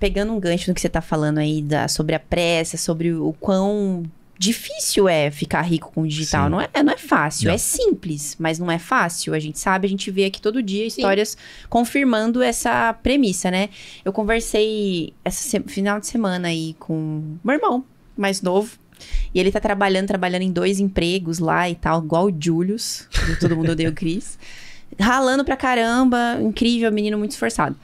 pegando um gancho no que você está falando aí da, sobre a pressa, sobre o quão difícil é ficar rico com o digital. Não é, é, não é fácil, não. é simples, mas não é fácil. A gente sabe, a gente vê aqui todo dia histórias Sim. confirmando essa premissa, né? Eu conversei esse final de semana aí com meu irmão mais novo. E ele tá trabalhando, trabalhando em dois empregos lá e tal, igual o Julius. Todo mundo odeia o Cris. Ralando pra caramba, incrível, menino muito esforçado.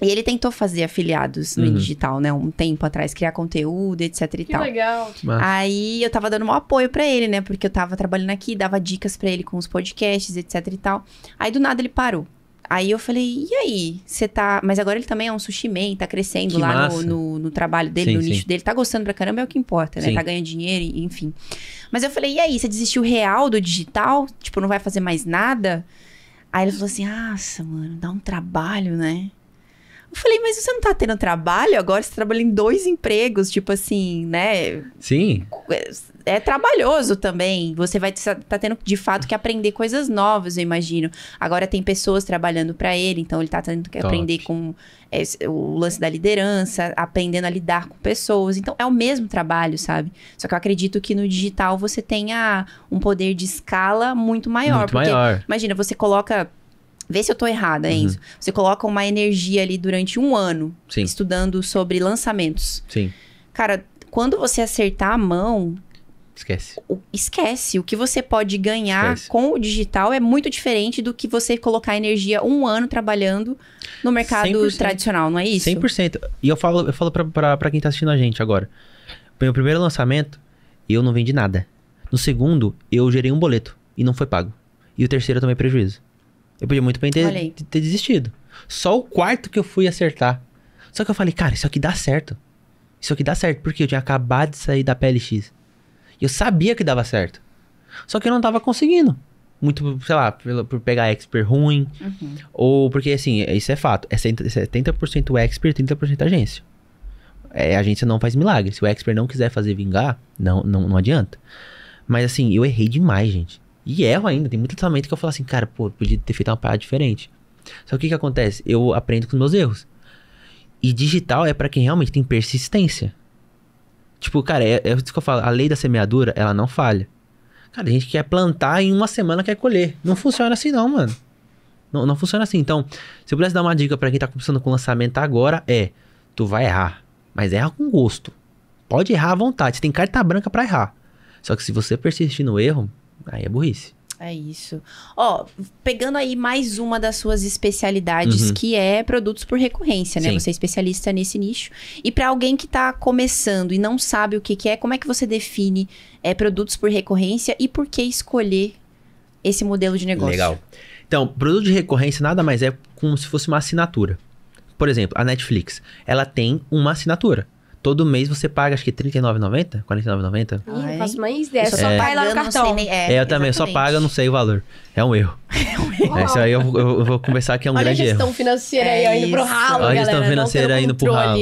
E ele tentou fazer afiliados uhum. no digital, né? Um tempo atrás, criar conteúdo, etc e que tal. legal. Mas... Aí eu tava dando um apoio para ele, né? Porque eu tava trabalhando aqui, dava dicas para ele com os podcasts, etc e tal. Aí do nada ele parou. Aí eu falei, e aí? Você tá. Mas agora ele também é um sushi man, tá crescendo que lá no, no, no, trabalho dele, sim, no nicho dele, tá gostando pra caramba, é o que importa, né? Sim. Tá ganhando dinheiro, enfim. Mas eu falei, e aí? Você desistiu real do digital? Tipo, não vai fazer mais nada? Aí ele falou assim: nossa, mano, dá um trabalho, né? Eu falei, mas você não tá tendo trabalho agora? Você trabalha em dois empregos, tipo assim, né? Sim. É, é trabalhoso também. Você vai tá tendo, de fato, que aprender coisas novas, eu imagino. Agora tem pessoas trabalhando para ele, então ele tá tendo que Top. aprender com é, o lance da liderança, aprendendo a lidar com pessoas. Então, é o mesmo trabalho, sabe? Só que eu acredito que no digital você tenha um poder de escala muito maior. Muito porque, maior. Imagina, você coloca Vê se eu tô errada, uhum. Enzo. Você coloca uma energia ali durante um ano Sim. estudando sobre lançamentos. Sim. Cara, quando você acertar a mão. Esquece. O, esquece. O que você pode ganhar esquece. com o digital é muito diferente do que você colocar energia um ano trabalhando no mercado tradicional, não é isso? 100%. E eu falo, eu falo pra, pra, pra quem tá assistindo a gente agora. Meu primeiro lançamento, eu não vendi nada. No segundo, eu gerei um boleto e não foi pago. E o terceiro eu tomei prejuízo. Eu podia muito bem ter, ter desistido. Só o quarto que eu fui acertar. Só que eu falei, cara, isso aqui dá certo. Isso aqui dá certo, porque eu tinha acabado de sair da PLX. E eu sabia que dava certo. Só que eu não tava conseguindo. Muito, sei lá, por, por pegar expert ruim. Uhum. Ou porque, assim, isso é fato. É 70% expert, 30% agência. É, a agência não faz milagre. Se o expert não quiser fazer vingar, não, não, não adianta. Mas, assim, eu errei demais, gente. E erro ainda, tem muito tratamento que eu falo assim, cara, pô, podia ter feito uma parada diferente. Só que o que acontece? Eu aprendo com os meus erros. E digital é para quem realmente tem persistência. Tipo, cara, é, é isso que eu falo, a lei da semeadura, ela não falha. Cara, a gente quer plantar e em uma semana quer colher. Não funciona assim não, mano. Não, não funciona assim. Então, se eu pudesse dar uma dica para quem tá começando com o lançamento agora, é: tu vai errar, mas erra com gosto. Pode errar à vontade, você tem carta branca para errar. Só que se você persistir no erro, Aí é burrice. É isso. Ó, pegando aí mais uma das suas especialidades, uhum. que é produtos por recorrência, né? Sim. Você é especialista nesse nicho. E para alguém que está começando e não sabe o que, que é, como é que você define é, produtos por recorrência e por que escolher esse modelo de negócio? Legal. Então, produto de recorrência nada mais é como se fosse uma assinatura. Por exemplo, a Netflix, ela tem uma assinatura. Todo mês você paga, acho que R$39,90? R$49,90? Não faço mais ideia. Só é, paga lá no cartão. é, é, eu também, só paga, não sei o valor. É um erro. É um erro. É, isso aí eu, eu, vou conversar que é um Olha grande erro. a gestão financeira aí, é indo pro ralo, Olha a gestão financeira indo pro ralo.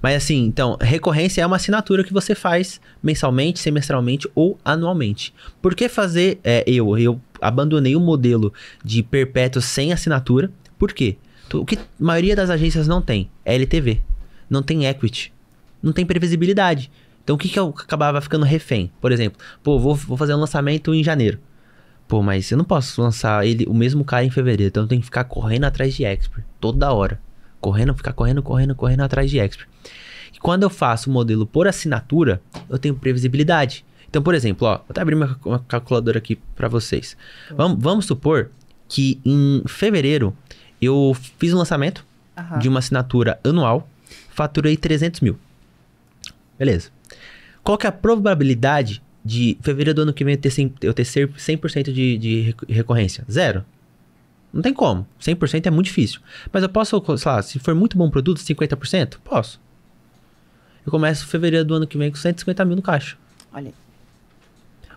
Mas assim, então, recorrência é uma assinatura que você faz mensalmente, semestralmente ou anualmente. Por que fazer, é, eu, eu abandonei o modelo de perpétuo sem assinatura, por quê? O que a maioria das agências não tem é LTV, não tem equity não tem previsibilidade. Então o que, que eu acabava ficando refém? Por exemplo, pô, vou, vou fazer um lançamento em janeiro. Pô, mas eu não posso lançar ele, o mesmo cara em fevereiro, então eu tenho que ficar correndo atrás de expert toda hora. Correndo, ficar correndo, correndo, correndo atrás de expert. E quando eu faço o modelo por assinatura, eu tenho previsibilidade. Então, por exemplo, ó, vou até abrir uma, calculadora aqui para vocês. Vamos, vamos supor que em fevereiro eu fiz um lançamento uhum. de uma assinatura anual, faturei 300 mil. Beleza. Qual que é a probabilidade de fevereiro do ano que vem eu ter, 100, de, de recorrência? Zero. Não tem como. 100% é muito difícil. Mas eu posso, sei lá, se for muito bom produto, 50%? Posso. Eu começo fevereiro do ano que vem com 150 mil no caixa. Olha.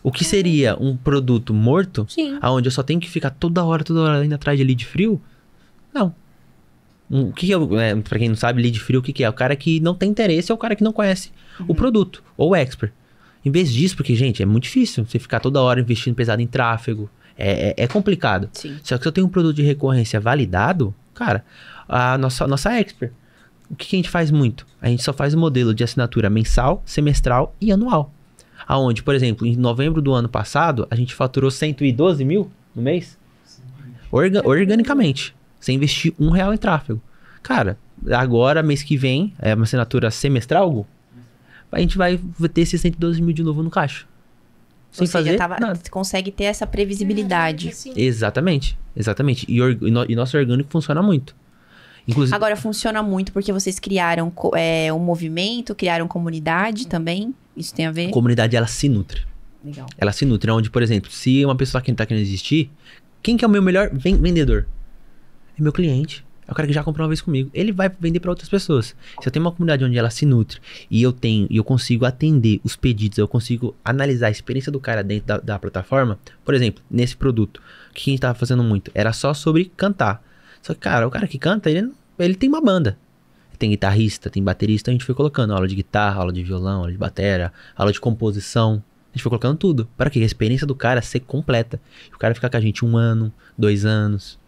O que seria um produto morto, Sim. aonde eu só tenho que ficar toda hora, toda hora indo atrás de lead frio? Não. O que, que é, é para quem não sabe, lead frio, o que, que é? O cara que não tem interesse é o cara que não conhece uhum. o produto ou o expert. Em vez disso, porque, gente, é muito difícil você ficar toda hora investindo pesado em tráfego. É, é, é complicado. Sim. Só que se eu tenho um produto de recorrência validado, cara, a nossa, nossa expert, o que, que a gente faz muito? A gente só faz o um modelo de assinatura mensal, semestral e anual. Aonde, por exemplo, em novembro do ano passado, a gente faturou 112 mil no mês. Orga organicamente. Você investir um real em tráfego. Cara, agora, mês que vem, é uma assinatura semestral, Hugo, a gente vai ter esses 112 mil de novo no caixa. Sem Ou fazer tava, nada. Você consegue ter essa previsibilidade. É, exatamente, exatamente. E, or, e, no, e nosso orgânico funciona muito. Inclusive... Agora funciona muito porque vocês criaram é, um movimento, criaram comunidade também. Isso tem a ver? A comunidade ela se nutre. Legal. Ela se nutre, onde, por exemplo, se uma pessoa que não tá querendo existir, quem que é o meu melhor vendedor? é meu cliente. É o cara que já comprou uma vez comigo. Ele vai vender para outras pessoas. Se eu tenho uma comunidade onde ela se nutre e eu tenho e eu consigo atender os pedidos, eu consigo analisar a experiência do cara dentro da, da plataforma. Por exemplo, nesse produto, o que a gente tava fazendo muito era só sobre cantar. Só que, cara, o cara que canta, ele, ele tem uma banda. Tem guitarrista, tem baterista, a gente foi colocando aula de guitarra, aula de violão, aula de batera, aula de composição. A gente foi colocando tudo. Para que a experiência do cara ser completa. O cara ficar com a gente um ano, dois anos,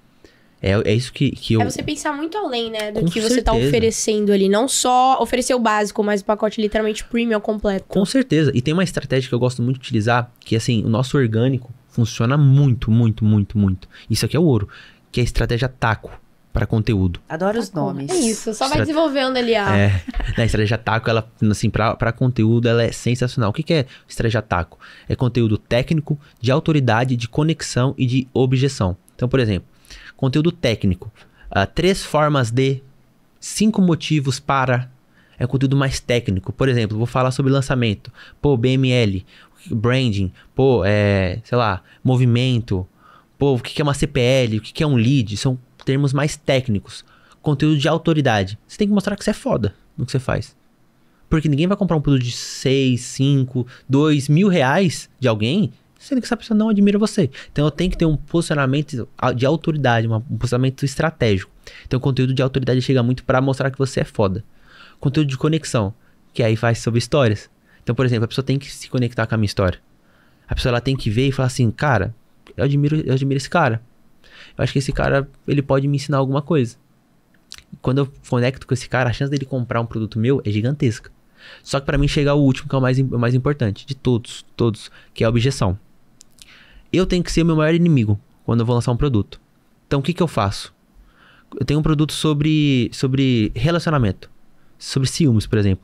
é, é isso que, que eu. É você pensar muito além, né? Do Com que certeza. você tá oferecendo ali. Não só oferecer o básico, mas o pacote literalmente premium completo. Com certeza. E tem uma estratégia que eu gosto muito de utilizar, que assim, o nosso orgânico funciona muito, muito, muito, muito. Isso aqui é o ouro. Que é a estratégia taco para conteúdo. Adoro os nomes. É isso, só vai desenvolvendo ali a. É, na estratégia taco, ela, assim, para conteúdo, ela é sensacional. O que, que é estratégia taco? É conteúdo técnico, de autoridade, de conexão e de objeção. Então, por exemplo, Conteúdo técnico. Uh, três formas de, cinco motivos para. É conteúdo mais técnico. Por exemplo, vou falar sobre lançamento. Pô, BML, branding, pô, é, sei lá, movimento, pô, o que é uma CPL, o que é um lead. São termos mais técnicos. Conteúdo de autoridade. Você tem que mostrar que você é foda no que você faz. Porque ninguém vai comprar um produto de 6, 5, 2 mil reais de alguém sendo que essa pessoa não admira você. Então eu tenho que ter um posicionamento de autoridade, um posicionamento estratégico. Então o conteúdo de autoridade chega muito para mostrar que você é foda. Conteúdo de conexão, que aí faz sobre histórias. Então, por exemplo, a pessoa tem que se conectar com a minha história. A pessoa ela tem que ver e falar assim, cara, eu admiro, eu admiro esse cara. Eu acho que esse cara, ele pode me ensinar alguma coisa. Quando eu conecto com esse cara, a chance dele comprar um produto meu é gigantesca. Só que para mim chegar o último, que é o mais, o mais importante de todos, todos, que é a objeção. Eu tenho que ser o meu maior inimigo quando eu vou lançar um produto. Então o que, que eu faço? Eu tenho um produto sobre, sobre relacionamento, sobre ciúmes, por exemplo.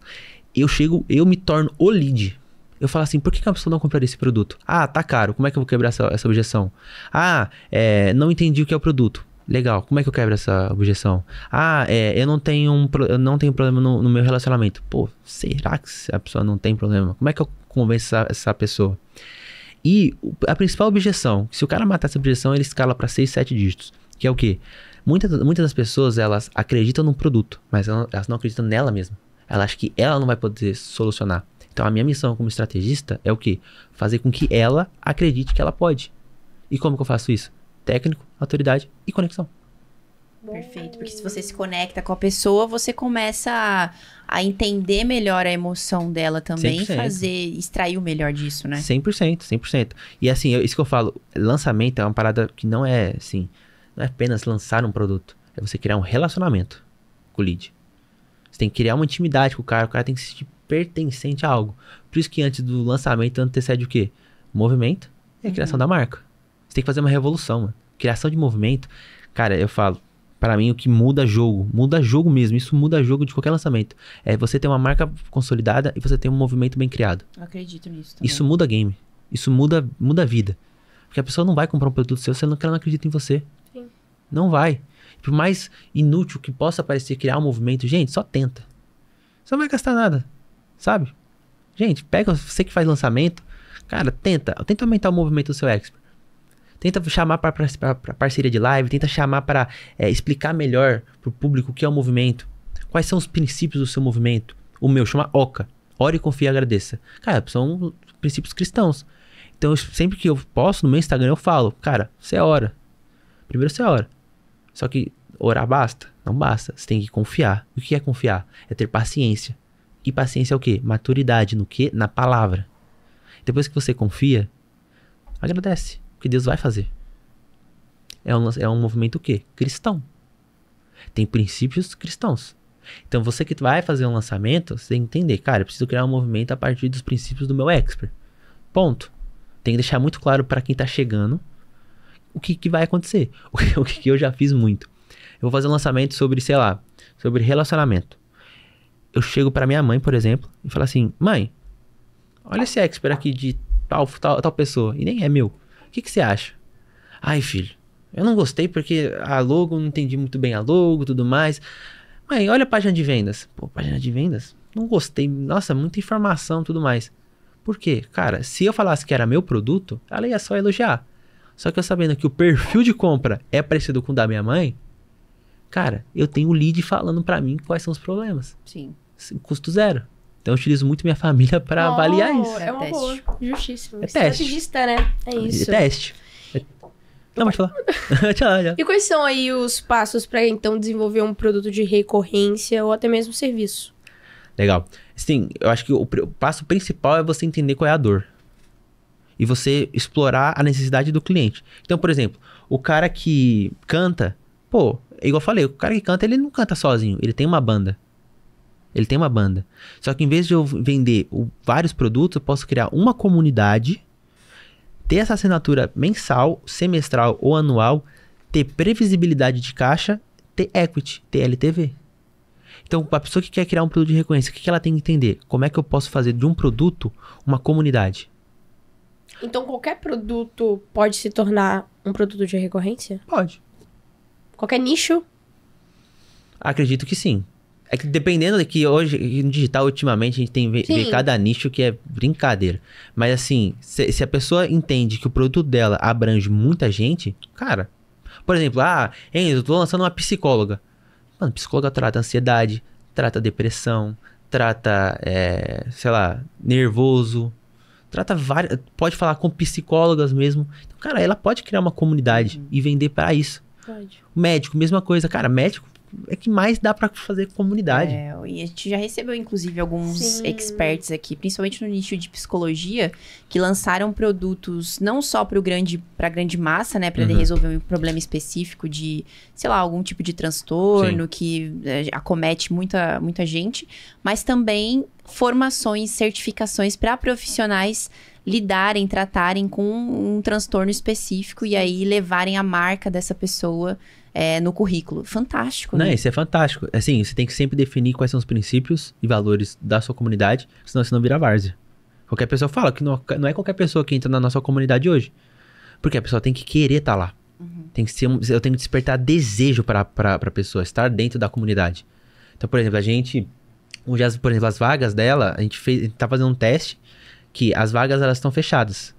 Eu chego, eu me torno o lead. Eu falo assim, por que, que a pessoa não compraria esse produto? Ah, tá caro, como é que eu vou quebrar essa, essa objeção? Ah, é, não entendi o que é o produto. Legal, como é que eu quebro essa objeção? Ah, é, eu não tenho um eu não tenho problema no, no, meu relacionamento. Pô, será que a pessoa não tem problema? Como é que eu convenço essa, essa pessoa? E a principal objeção, se o cara matar essa objeção, ele escala para 6, 7 dígitos. Que é o quê? muitas muitas das pessoas, elas acreditam num produto, mas elas não acreditam nela mesma. Ela acha que ela não vai poder solucionar. Então, a minha missão como estrategista é o quê? Fazer com que ela acredite que ela pode. E como que eu faço isso? Técnico, autoridade e conexão. Perfeito, porque se você se conecta com a pessoa, você começa a, a entender melhor a emoção dela também 100%. e fazer, extrair o melhor disso, né? 100%, 100%. E assim, eu, isso que eu falo, lançamento é uma parada que não é assim, não é apenas lançar um produto, é você criar um relacionamento com o lead. Você tem que criar uma intimidade com o cara, o cara tem que se sentir pertencente a algo. Por isso que antes do lançamento antecede o quê? Movimento e a criação uhum. da marca. Você tem que fazer uma revolução, mano. Criação de movimento, cara, eu falo, para mim, o que muda jogo, muda jogo mesmo, isso muda jogo de qualquer lançamento. É você ter uma marca consolidada e você ter um movimento bem criado. Eu acredito nisso. Também. Isso muda game. Isso muda, muda a vida. Porque a pessoa não vai comprar um produto seu se ela não acredita em você. Sim. Não vai. Por mais inútil que possa parecer criar um movimento, gente, só tenta. Você não vai gastar nada, sabe? Gente, pega você que faz lançamento, cara, tenta. Tenta aumentar o movimento do seu ex Tenta chamar para parceria de live, tenta chamar para é, explicar melhor para o público o que é o movimento, quais são os princípios do seu movimento. O meu chama OCA, ore, confie e agradeça. Cara, são princípios cristãos. Então, eu, sempre que eu posso no meu Instagram, eu falo, cara, você é ora. Primeiro você é ora. Só que orar basta? Não basta. Você tem que confiar. O que é confiar? É ter paciência. E paciência é o quê? Maturidade no quê? Na palavra. Depois que você confia, agradece. O que Deus vai fazer. É um, é um movimento o quê? Cristão. Tem princípios cristãos. Então você que vai fazer um lançamento, você tem que entender, cara, eu preciso criar um movimento a partir dos princípios do meu expert. Ponto. Tem que deixar muito claro para quem tá chegando o que, que vai acontecer. O, que, o que eu já fiz muito. Eu vou fazer um lançamento sobre, sei lá, sobre relacionamento. Eu chego para minha mãe, por exemplo, e falo assim: "Mãe, olha esse expert aqui de tal tal, tal pessoa e nem é meu" que, que você acha? Ai, filho, eu não gostei porque a logo, não entendi muito bem a logo tudo mais. Mãe, olha a página de vendas. Pô, página de vendas? Não gostei. Nossa, muita informação tudo mais. Por quê? Cara, se eu falasse que era meu produto, ela ia só elogiar. Só que eu sabendo que o perfil de compra é parecido com o da minha mãe, cara, eu tenho o lead falando para mim quais são os problemas. Sim. Custo zero. Então eu utilizo muito minha família para oh, avaliar isso. É um é teste. justíssimo. É Estrategista, teste. né? É, é isso. É teste. É... Não, pode falar. tchau, tchau. E quais são aí os passos para então desenvolver um produto de recorrência ou até mesmo serviço? Legal. Sim, eu acho que o, o passo principal é você entender qual é a dor. E você explorar a necessidade do cliente. Então, por exemplo, o cara que canta, pô, é igual eu falei, o cara que canta, ele não canta sozinho, ele tem uma banda. Ele tem uma banda. Só que em vez de eu vender o, vários produtos, eu posso criar uma comunidade, ter essa assinatura mensal, semestral ou anual, ter previsibilidade de caixa, ter equity, ter LTV. Então, a pessoa que quer criar um produto de recorrência, o que ela tem que entender? Como é que eu posso fazer de um produto uma comunidade? Então, qualquer produto pode se tornar um produto de recorrência? Pode. Qualquer nicho? Acredito que sim. É que dependendo daqui, que hoje, no digital, ultimamente, a gente tem ver, cada nicho que é brincadeira. Mas assim, se, se, a pessoa entende que o produto dela abrange muita gente, cara. Por exemplo, ah, Enzo, eu tô lançando uma psicóloga. Mano, psicóloga trata ansiedade, trata depressão, trata, é, sei lá, nervoso. Trata várias. Pode falar com psicólogas mesmo. Então, cara, ela pode criar uma comunidade uhum. e vender para isso. Pode. Médico, mesma coisa. Cara, médico é que mais dá para fazer comunidade. É, e a gente já recebeu, inclusive, alguns Sim. experts aqui, principalmente no nicho de psicologia, que lançaram produtos não só para grande, a grande massa, né? Para uhum. resolver um problema específico de, sei lá, algum tipo de transtorno Sim. que é, acomete muita, muita gente, mas também formações, certificações para profissionais lidarem, tratarem com um, um transtorno específico e aí levarem a marca dessa pessoa é, no currículo. Fantástico, né? Não, isso é fantástico. Assim, você tem que sempre definir quais são os princípios e valores da sua comunidade, senão você não vira várzea. Qualquer pessoa fala que não, é, não é qualquer pessoa que entra na nossa comunidade hoje. Porque a pessoa tem que querer estar tá lá. Uhum. Tem que ser, eu tenho que despertar desejo para a pessoa estar dentro da comunidade. Então, por exemplo, a gente, as, por exemplo, as vagas dela, a gente fez, tá fazendo um teste que as vagas elas estão fechadas.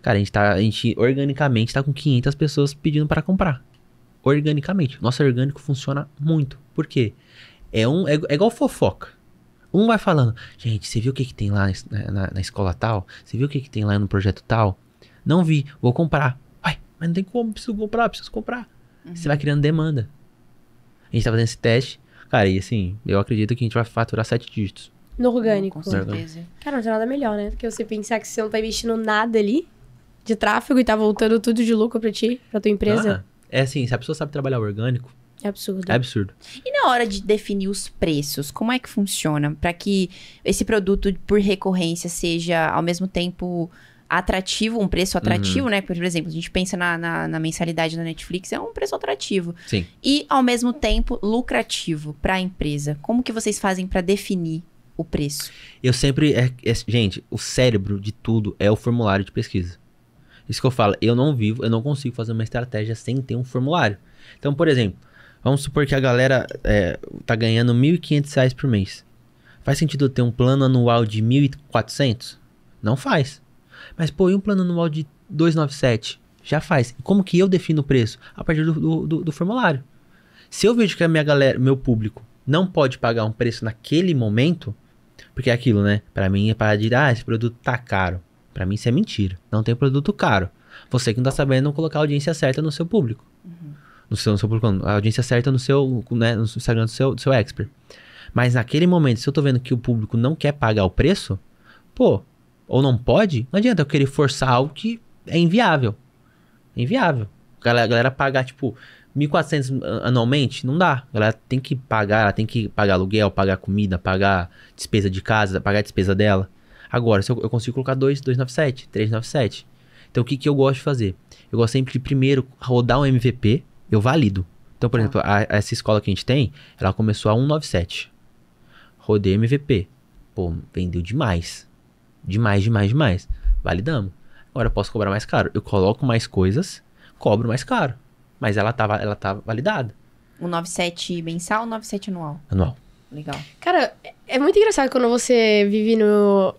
Cara, a gente tá, a gente organicamente está com 500 pessoas pedindo para comprar organicamente. Nosso orgânico funciona muito. Por quê? É, um, é, é igual fofoca. Um vai falando, gente, você viu o que, que tem lá na, na, na escola tal? Você viu o que, que tem lá no projeto tal? Não vi, vou comprar. Uai, mas não tem como, preciso comprar, preciso comprar. Uhum. Você vai criando demanda. A gente tá fazendo esse teste. Cara, e assim, eu acredito que a gente vai faturar sete dígitos. No orgânico. Com certeza. Cara, não tem nada melhor, né? Porque que você pensar que você não tá investindo nada ali de tráfego e tá voltando tudo de lucro pra ti, pra tua empresa. Ah. É assim, se a pessoa sabe trabalhar orgânico, é absurdo. É absurdo. E na hora de definir os preços, como é que funciona para que esse produto por recorrência seja ao mesmo tempo atrativo, um preço atrativo, uhum. né? Por exemplo, a gente pensa na, na, na, mensalidade da Netflix, é um preço atrativo. Sim. E ao mesmo tempo lucrativo para a empresa. Como que vocês fazem para definir o preço? Eu sempre, é, é, gente, o cérebro de tudo é o formulário de pesquisa. Isso que eu falo, eu não vivo, eu não consigo fazer uma estratégia sem ter um formulário. Então, por exemplo, vamos supor que a galera é, tá ganhando R$ 1.500 por mês. Faz sentido ter um plano anual de 1.400? Não faz. Mas, pô, e um plano anual de 297? Já faz. Como que eu defino o preço? A partir do, do, do, do formulário. Se eu vejo que a minha galera, meu público, não pode pagar um preço naquele momento, porque é aquilo, né? Para mim é para de ah, esse produto tá caro. Para mim isso é mentira. Não tem produto caro. Você que não tá sabendo colocar a audiência certa no seu público. Uhum. No, seu, no seu público, a audiência certa no seu, né, no Instagram do seu, do seu expert. Mas naquele momento, se eu tô vendo que o público não quer pagar o preço, pô, ou não pode, não adianta eu querer forçar algo que é inviável. É inviável. A galera, a galera pagar, tipo, 1.400 anualmente, não dá. Ela tem que pagar, ela tem que pagar aluguel, pagar comida, pagar despesa de casa, pagar a despesa dela. Agora, se eu, eu consigo colocar 2, 297, 397. Então, o que, que eu gosto de fazer? Eu gosto sempre de primeiro rodar um MVP, eu valido. Então, por ah. exemplo, a, essa escola que a gente tem, ela começou a 197. Rodei MVP. Pô, vendeu demais. Demais, demais, demais. Validamos. Agora eu posso cobrar mais caro. Eu coloco mais coisas, cobro mais caro. Mas ela tá, ela tá validada. O 97 mensal ou 97 anual? Anual. Legal. Cara, é, é muito engraçado quando você vive no,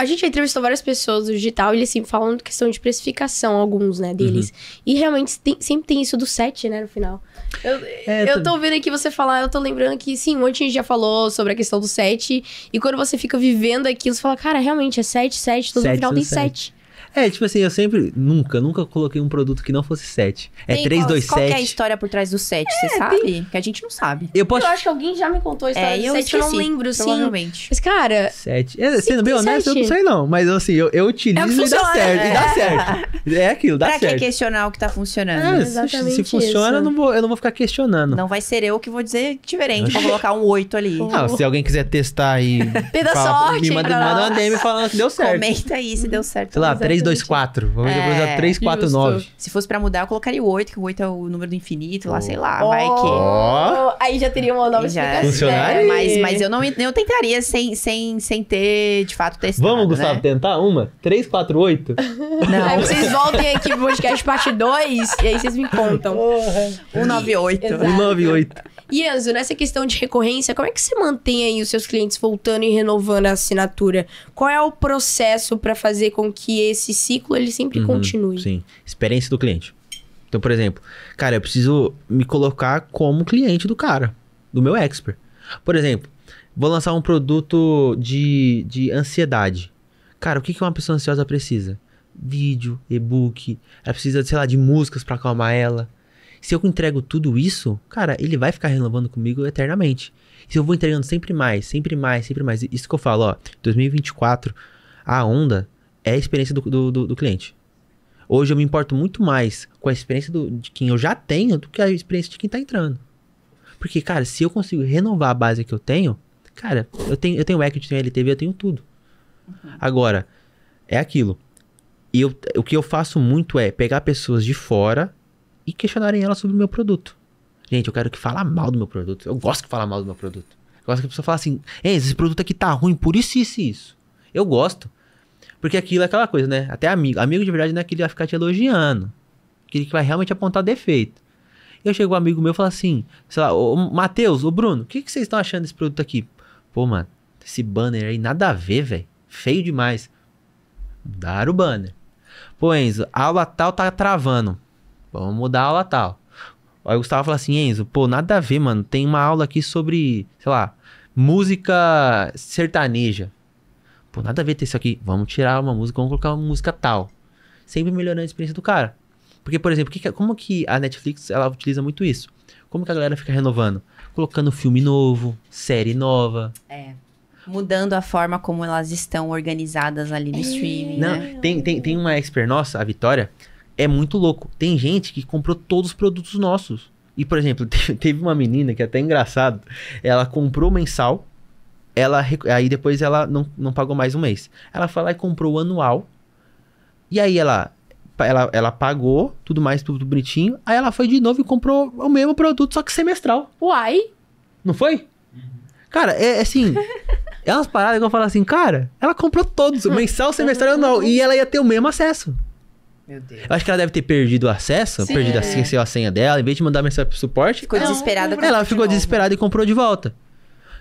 a gente entrevistou várias pessoas do digital e eles sempre assim, falam questão de precificação, alguns, né, deles. Uhum. E realmente tem, sempre tem isso do set, né, no final. Eu, é, eu tô vendo aqui você falar, eu tô lembrando que sim, um monte a gente já falou sobre a questão do set. E quando você fica vivendo aquilo, você fala, cara, realmente é set, set, todo final tem set. set. É, tipo assim, eu sempre, nunca, nunca coloquei um produto que não fosse 7. É 3, 2, 7. Qual é a história por trás do 7, é, você sabe? Tem... Que a gente não sabe. Eu, posso... eu acho que alguém já me contou a é, história é, do 7, esqueci, eu não lembro, sim. Provavelmente. Mas, cara... 7. É, sendo bem honesto, 7. eu não sei não. Mas, assim, eu, eu é utilizo é e dá certo. É. E dá né? certo. É aquilo, dá pra certo. Pra que questionar o que tá funcionando? É, exatamente se, funciona, eu não, vou, eu não vou ficar questionando. Não vai ser eu que vou dizer diferente. Vou colocar um 8 ali. Não, se alguém quiser testar aí... Peda sorte! Me manda, manda uma DM falando que deu certo. Comenta aí se deu certo. Sei lá, 3 324. Vamos é, 349. Justo. Se fosse pra mudar, eu colocaria o 8, que o 8 é o número do infinito, lá, sei lá. Oh. Vai que. Oh. Aí já teria uma nova já, Funcionaria. É, mas, mas eu não eu tentaria sem, sem, sem ter, de fato, testado. Vamos, né? Gustavo, né? tentar uma? 348? Não. Aí vocês voltem aqui pro podcast parte 2 e aí vocês me contam. Porra. 198. Exato. 198. E Enzo, nessa questão de recorrência, como é que você mantém aí os seus clientes voltando e renovando a assinatura? Qual é o processo para fazer com que esse esse ciclo ele sempre uhum, continue. Sim. Experiência do cliente. Então, por exemplo, cara, eu preciso me colocar como cliente do cara, do meu expert. Por exemplo, vou lançar um produto de, de ansiedade. Cara, o que, que uma pessoa ansiosa precisa? Vídeo, e-book, ela precisa, sei lá, de músicas para acalmar ela. Se eu entrego tudo isso, cara, ele vai ficar renovando comigo eternamente. Se eu vou entregando sempre mais, sempre mais, sempre mais. Isso que eu falo, ó, 2024, a onda é a experiência do, do, do, do cliente. Hoje eu me importo muito mais com a experiência do, de quem eu já tenho do que a experiência de quem tá entrando. Porque, cara, se eu consigo renovar a base que eu tenho, cara, eu tenho, eu tenho equity, tenho LTV, eu tenho tudo. Uhum. Agora, é aquilo. E o que eu faço muito é pegar pessoas de fora e questionarem elas sobre o meu produto. Gente, eu quero que fala mal do meu produto. Eu gosto que fala mal do meu produto. Eu gosto que a pessoa fale assim, esse produto aqui tá ruim, por isso, isso isso. Eu gosto. Porque aquilo é aquela coisa, né? Até amigo. Amigo de verdade não é aquele que vai ficar te elogiando. Aquele que vai realmente apontar defeito. Eu chego um amigo meu e falo assim, sei lá, ô Matheus, ô Bruno, o que, que vocês estão achando desse produto aqui? Pô, mano, esse banner aí nada a ver, velho. Feio demais. Mudar o banner. Pô, Enzo, a aula tal tá travando. Vamos mudar a aula tal. Aí o Gustavo fala assim, Enzo, pô, nada a ver, mano. Tem uma aula aqui sobre, sei lá, música sertaneja. Pô, nada a ver ter isso aqui. Vamos tirar uma música, vamos colocar uma música tal. Sempre melhorando a experiência do cara. Porque, por exemplo, que que, é, como que a Netflix ela utiliza muito isso? Como que a galera fica renovando? Colocando filme novo, série nova. É. Mudando a forma como elas estão organizadas ali no é. streaming. Não, né? tem, tem, tem uma expert nossa, a Vitória, é muito louco. Tem gente que comprou todos os produtos nossos. E, por exemplo, teve uma menina que é até engraçado. Ela comprou mensal ela aí depois ela não, não pagou mais um mês. Ela foi lá e comprou o anual. E aí ela ela, ela pagou, tudo mais, tudo, bonitinho. Aí ela foi de novo e comprou o mesmo produto, só que semestral. Uai! Não foi? Uhum. Cara, é, é assim. é umas paradas que eu falo assim, cara, ela comprou todos, mensal, semestral e anual. E ela ia ter o mesmo acesso. Meu Deus. Eu acho que ela deve ter perdido o acesso, Sim. perdido a, é. a senha dela, em vez de mandar mensagem pro suporte. Ficou ela, desesperada. Ela ficou de desesperada e comprou de volta.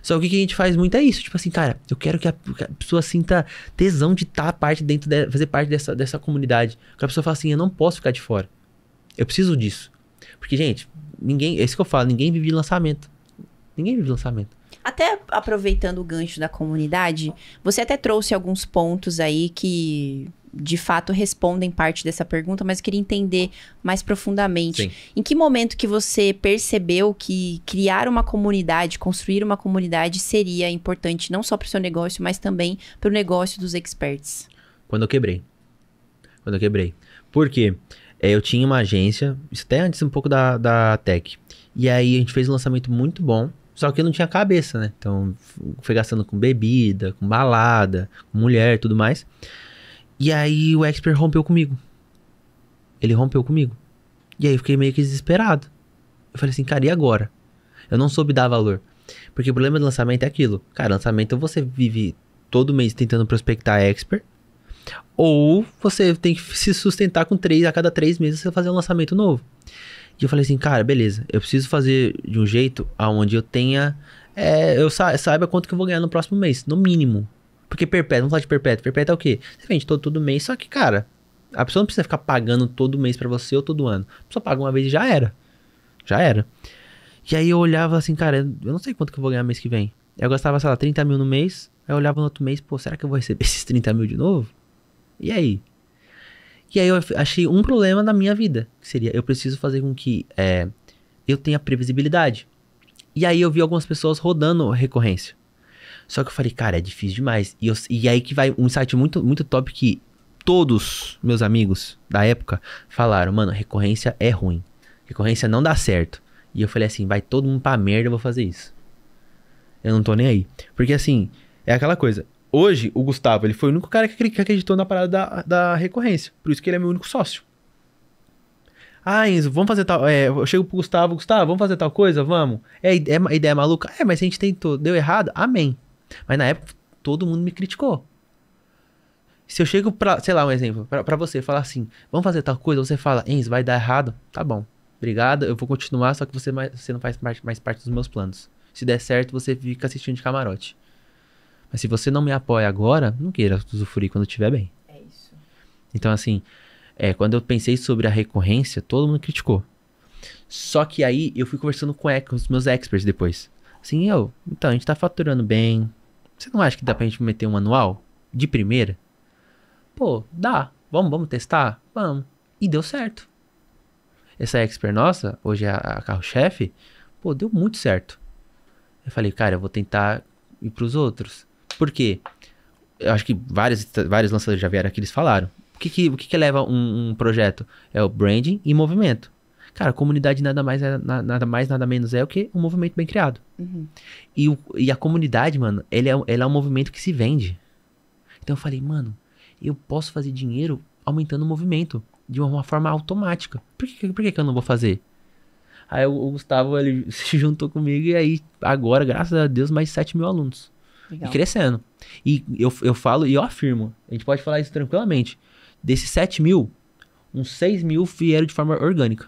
Só que o que a gente faz muito é isso. Tipo assim, cara, eu quero que a, que a pessoa sinta tesão de estar tá parte dentro, de, fazer parte dessa, dessa comunidade. Que a pessoa fala assim, eu não posso ficar de fora. Eu preciso disso. Porque, gente, ninguém. É isso que eu falo, ninguém vive de lançamento. Ninguém vive de lançamento. Até aproveitando o gancho da comunidade, você até trouxe alguns pontos aí que de fato respondem parte dessa pergunta, mas eu queria entender mais profundamente. Sim. Em que momento que você percebeu que criar uma comunidade, construir uma comunidade seria importante não só para o seu negócio, mas também para o negócio dos experts? Quando eu quebrei. Quando eu quebrei. Por quê? É, eu tinha uma agência, isso até antes um pouco da, da Tech. E aí a gente fez um lançamento muito bom, só que eu não tinha cabeça, né? Então, foi gastando com bebida, com balada, com mulher tudo mais. E aí o expert rompeu comigo. Ele rompeu comigo. E aí eu fiquei meio que desesperado. Eu falei assim, cara, e agora? Eu não soube dar valor. Porque o problema do lançamento é aquilo. Cara, lançamento você vive todo mês tentando prospectar expert. Ou você tem que se sustentar com três, a cada três meses você fazer um lançamento novo. E eu falei assim, cara, beleza, eu preciso fazer de um jeito aonde eu tenha. É, eu sa saiba quanto que eu vou ganhar no próximo mês, no mínimo. Porque perpétuo, vamos falar de perpétuo. Perpétuo é o quê? Você vende todo, todo mês, só que, cara, a pessoa não precisa ficar pagando todo mês para você ou todo ano. A pessoa paga uma vez e já era. Já era. E aí eu olhava assim, cara, eu não sei quanto que eu vou ganhar mês que vem. Eu gastava, sei lá, 30 mil no mês. Aí eu olhava no outro mês, pô, será que eu vou receber esses 30 mil de novo? E aí? E aí eu achei um problema na minha vida, que seria, eu preciso fazer com que é, eu tenha previsibilidade. E aí eu vi algumas pessoas rodando recorrência. Só que eu falei, cara, é difícil demais. E, eu, e aí que vai um site muito, muito top que todos meus amigos da época falaram, mano, recorrência é ruim. Recorrência não dá certo. E eu falei assim, vai todo mundo pra merda, eu vou fazer isso. Eu não tô nem aí. Porque assim, é aquela coisa. Hoje, o Gustavo, ele foi o único cara que acreditou na parada da, da recorrência. Por isso que ele é meu único sócio. Ah, Enzo, vamos fazer tal. É, eu chego pro Gustavo, Gustavo, vamos fazer tal coisa? Vamos. É, é, ideia é maluca? É, mas a gente tentou, deu errado? Amém. Mas na época, todo mundo me criticou. Se eu chego pra, sei lá, um exemplo, pra, pra você falar assim, vamos fazer tal coisa, você fala, Enzo, vai dar errado? Tá bom, obrigado, eu vou continuar, só que você, mais, você não faz mais, mais parte dos meus planos. Se der certo, você fica assistindo de camarote. Mas se você não me apoia agora, não queira usufruir quando estiver bem. É isso. Então, assim, é, quando eu pensei sobre a recorrência, todo mundo criticou. Só que aí eu fui conversando com, com os meus experts depois. Assim, eu, então, a gente tá faturando bem, você não acha que dá pra gente meter um manual? De primeira? Pô, dá. Vamos, vamos testar? Vamos. E deu certo. Essa expert nossa, hoje é a carro-chefe, pô, deu muito certo. Eu falei, cara, eu vou tentar ir pros outros. Por quê? Eu acho que vários, vários lançadores já vieram aqui, eles falaram. O que que, o que, que leva um, um projeto? É o branding e movimento. Cara, comunidade nada mais, é, nada mais, nada menos é o que um movimento bem criado. Uhum. E, o, e a comunidade, mano, ele é, ela é um movimento que se vende. Então eu falei, mano, eu posso fazer dinheiro aumentando o movimento de uma forma automática. Por que, por que, que eu não vou fazer? Aí o, o, Gustavo ele se juntou comigo e aí agora, graças a Deus, mais 7 mil alunos. Legal. E crescendo. E eu, eu falo e eu afirmo, a gente pode falar isso tranquilamente. Desses 7 mil, uns 6 mil vieram de forma orgânica.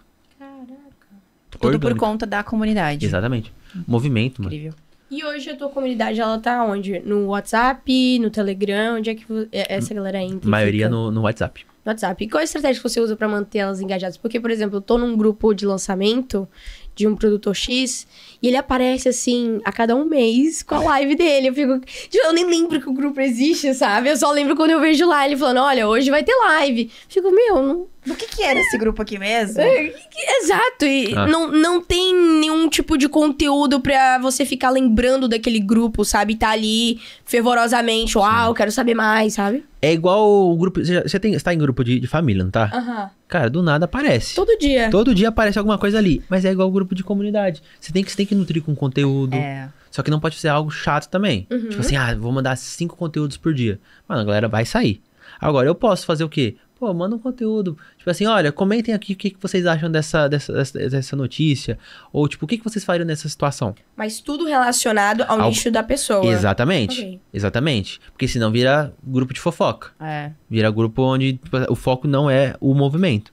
Tudo orgânico. por conta da comunidade. Exatamente. Movimento, mano. Incrível. E hoje a tua comunidade, ela tá onde? No WhatsApp, no Telegram? Onde é que é, essa galera entra? Maioria no, no, WhatsApp. No WhatsApp. E qual é a estratégia que você usa para manter elas engajadas? Porque, por exemplo, eu tô num grupo de lançamento de um produtor X e ele aparece assim a cada um mês com a live dele. Eu fico. Eu nem lembro que o grupo existe, sabe? Eu só lembro quando eu vejo lá ele falando: olha, hoje vai ter live. fico, meu, não, do que, que era é esse grupo aqui mesmo? É, é? Exato, e ah. não, não tem nenhum tipo de conteúdo pra você ficar lembrando daquele grupo, sabe? Tá ali fervorosamente, uau, Sim. quero saber mais, sabe? É igual o grupo. Você, você, tá em grupo de, de família, não tá? Uhum. Cara, do nada aparece. Todo dia. Todo dia aparece alguma coisa ali. Mas é igual o grupo de comunidade. Você tem que, tem que nutrir com conteúdo. É. Só que não pode ser algo chato também. Uhum. Tipo assim, ah, vou mandar cinco conteúdos por dia. Mano, a galera vai sair. Agora, eu posso fazer o quê? pô, manda um conteúdo. Tipo assim, olha, comentem aqui o que, que vocês acham dessa, dessa, dessa, dessa notícia. Ou, tipo, o que, que vocês fariam nessa situação. Mas tudo relacionado ao, ao... nicho da pessoa. Exatamente. Okay. Exatamente. Porque senão vira grupo de fofoca. É. Vira grupo onde tipo, o foco não é o movimento.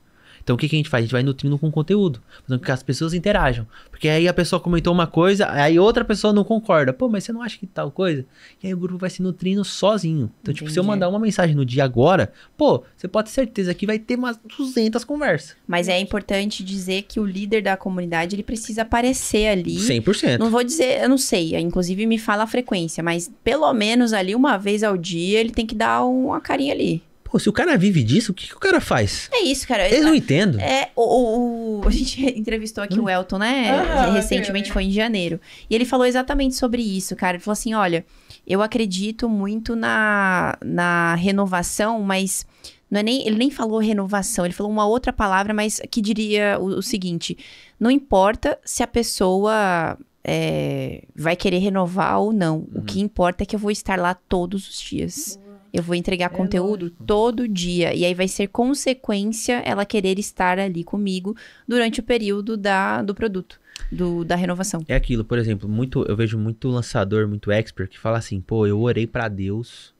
Então o que, que a gente faz? A gente vai nutrindo com conteúdo, fazendo com que as pessoas interajam. Porque aí a pessoa comentou uma coisa, aí outra pessoa não concorda. Pô, mas você não acha que tal coisa? E aí o grupo vai se nutrindo sozinho. Então, Entendi. tipo, se eu mandar uma mensagem no dia agora, pô, você pode ter certeza que vai ter umas 200 conversas. Mas é importante dizer que o líder da comunidade, ele precisa aparecer ali. 100%. Não vou dizer, eu não sei, inclusive me fala a frequência, mas pelo menos ali uma vez ao dia ele tem que dar uma carinha ali. Pô, se o cara vive disso, o que, que o cara faz? É isso, cara. Eles não entendem. É, o, o, a gente entrevistou aqui hum. o Elton, né? Ah, é Recentemente, foi em janeiro. E ele falou exatamente sobre isso, cara. Ele falou assim: olha, eu acredito muito na, na renovação, mas. Não é nem, ele nem falou renovação, ele falou uma outra palavra, mas que diria o, o seguinte: não importa se a pessoa é, vai querer renovar ou não. Uhum. O que uhum. importa é que eu vou estar lá todos os dias. Uhum. Eu vou entregar é conteúdo lógico. todo dia. E aí vai ser consequência ela querer estar ali comigo durante o período da, do produto, do, da renovação. É aquilo, por exemplo, muito eu vejo muito lançador, muito expert que fala assim: pô, eu orei para Deus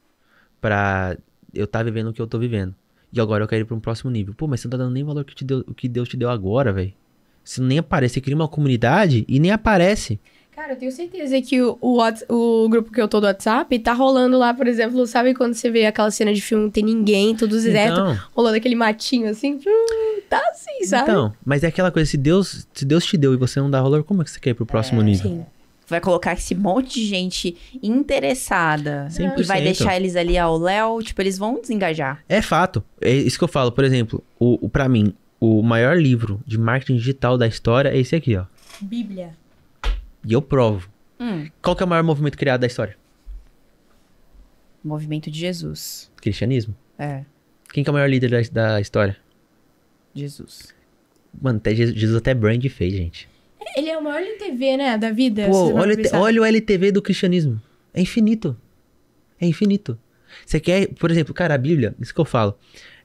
pra eu estar tá vivendo o que eu tô vivendo. E agora eu quero ir pra um próximo nível. Pô, mas você não tá dando nem valor que, te deu, que Deus te deu agora, velho. Você nem aparece. Você cria uma comunidade e nem aparece. Cara, eu tenho certeza que o, o, o, grupo que eu tô do WhatsApp tá rolando lá, por exemplo, sabe quando você vê aquela cena de filme, não tem ninguém, tudo deserto, então, rolando aquele matinho assim, tá assim, sabe? Então, mas é aquela coisa, se Deus, se Deus te deu e você não dá valor, como é que você quer ir pro próximo é, nível? Sim. Vai colocar esse monte de gente interessada 100%. e vai deixar eles ali ao léu, tipo, eles vão desengajar. É fato. É isso que eu falo, por exemplo, o, o para mim, o maior livro de marketing digital da história é esse aqui, ó. Bíblia. E eu provo. Hum. Qual que é o maior movimento criado da história? Movimento de Jesus. Cristianismo. É. Quem que é o maior líder da, da história? Jesus. Mano, até Jesus, Jesus até brand fez, gente. Ele é o maior LTV, né, da vida. Pô, olha, olha o LTV do cristianismo. É infinito. É infinito. Você quer, por exemplo, cara, a Bíblia, isso que eu falo.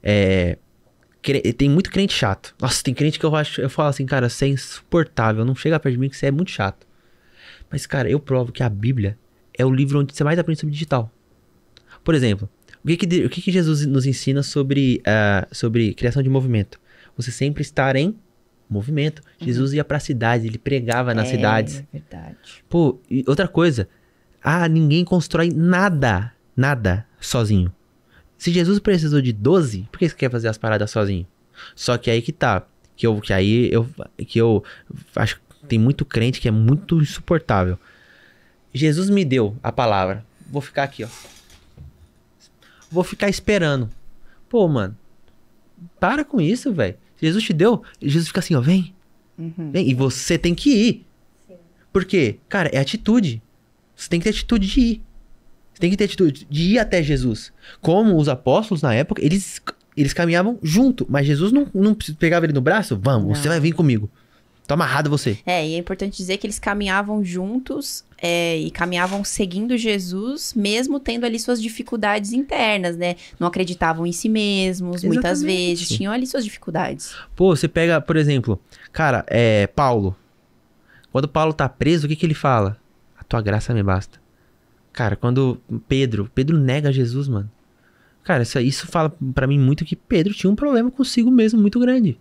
É, tem muito crente chato. Nossa, tem crente que eu acho, eu falo assim, cara, você é insuportável, não chega perto de mim que você é muito chato. Mas, cara, eu provo que a Bíblia é o livro onde você mais aprende sobre digital. Por exemplo, o que, que, o que, que Jesus nos ensina sobre, uh, sobre criação de movimento? Você sempre estar em movimento. Uhum. Jesus ia para cidades, ele pregava nas é, cidades. É verdade. Pô, e outra coisa. Ah, ninguém constrói nada, nada sozinho. Se Jesus precisou de 12, por que você quer fazer as paradas sozinho? Só que aí que tá. Que eu, que aí eu, que eu acho tem muito crente que é muito insuportável. Jesus me deu a palavra. Vou ficar aqui, ó. Vou ficar esperando. Pô, mano, para com isso, velho. Jesus te deu, Jesus fica assim, ó, vem. Uhum. Vem. E você tem que ir. Sim. Por quê? Cara, é atitude. Você tem que ter atitude de ir. Você tem que ter atitude de ir até Jesus. Como os apóstolos na época, eles, eles caminhavam junto, mas Jesus não, não pegava ele no braço, vamos, não. você vai vir comigo. Tô amarrado você. É, e é importante dizer que eles caminhavam juntos é, e caminhavam seguindo Jesus, mesmo tendo ali suas dificuldades internas, né? Não acreditavam em si mesmos, Exatamente. muitas vezes, tinham ali suas dificuldades. Pô, você pega, por exemplo, cara, é Paulo. Quando Paulo tá preso, o que, que ele fala? A tua graça me basta. Cara, quando Pedro, Pedro nega Jesus, mano. Cara, isso, isso fala para mim muito que Pedro tinha um problema consigo mesmo muito grande.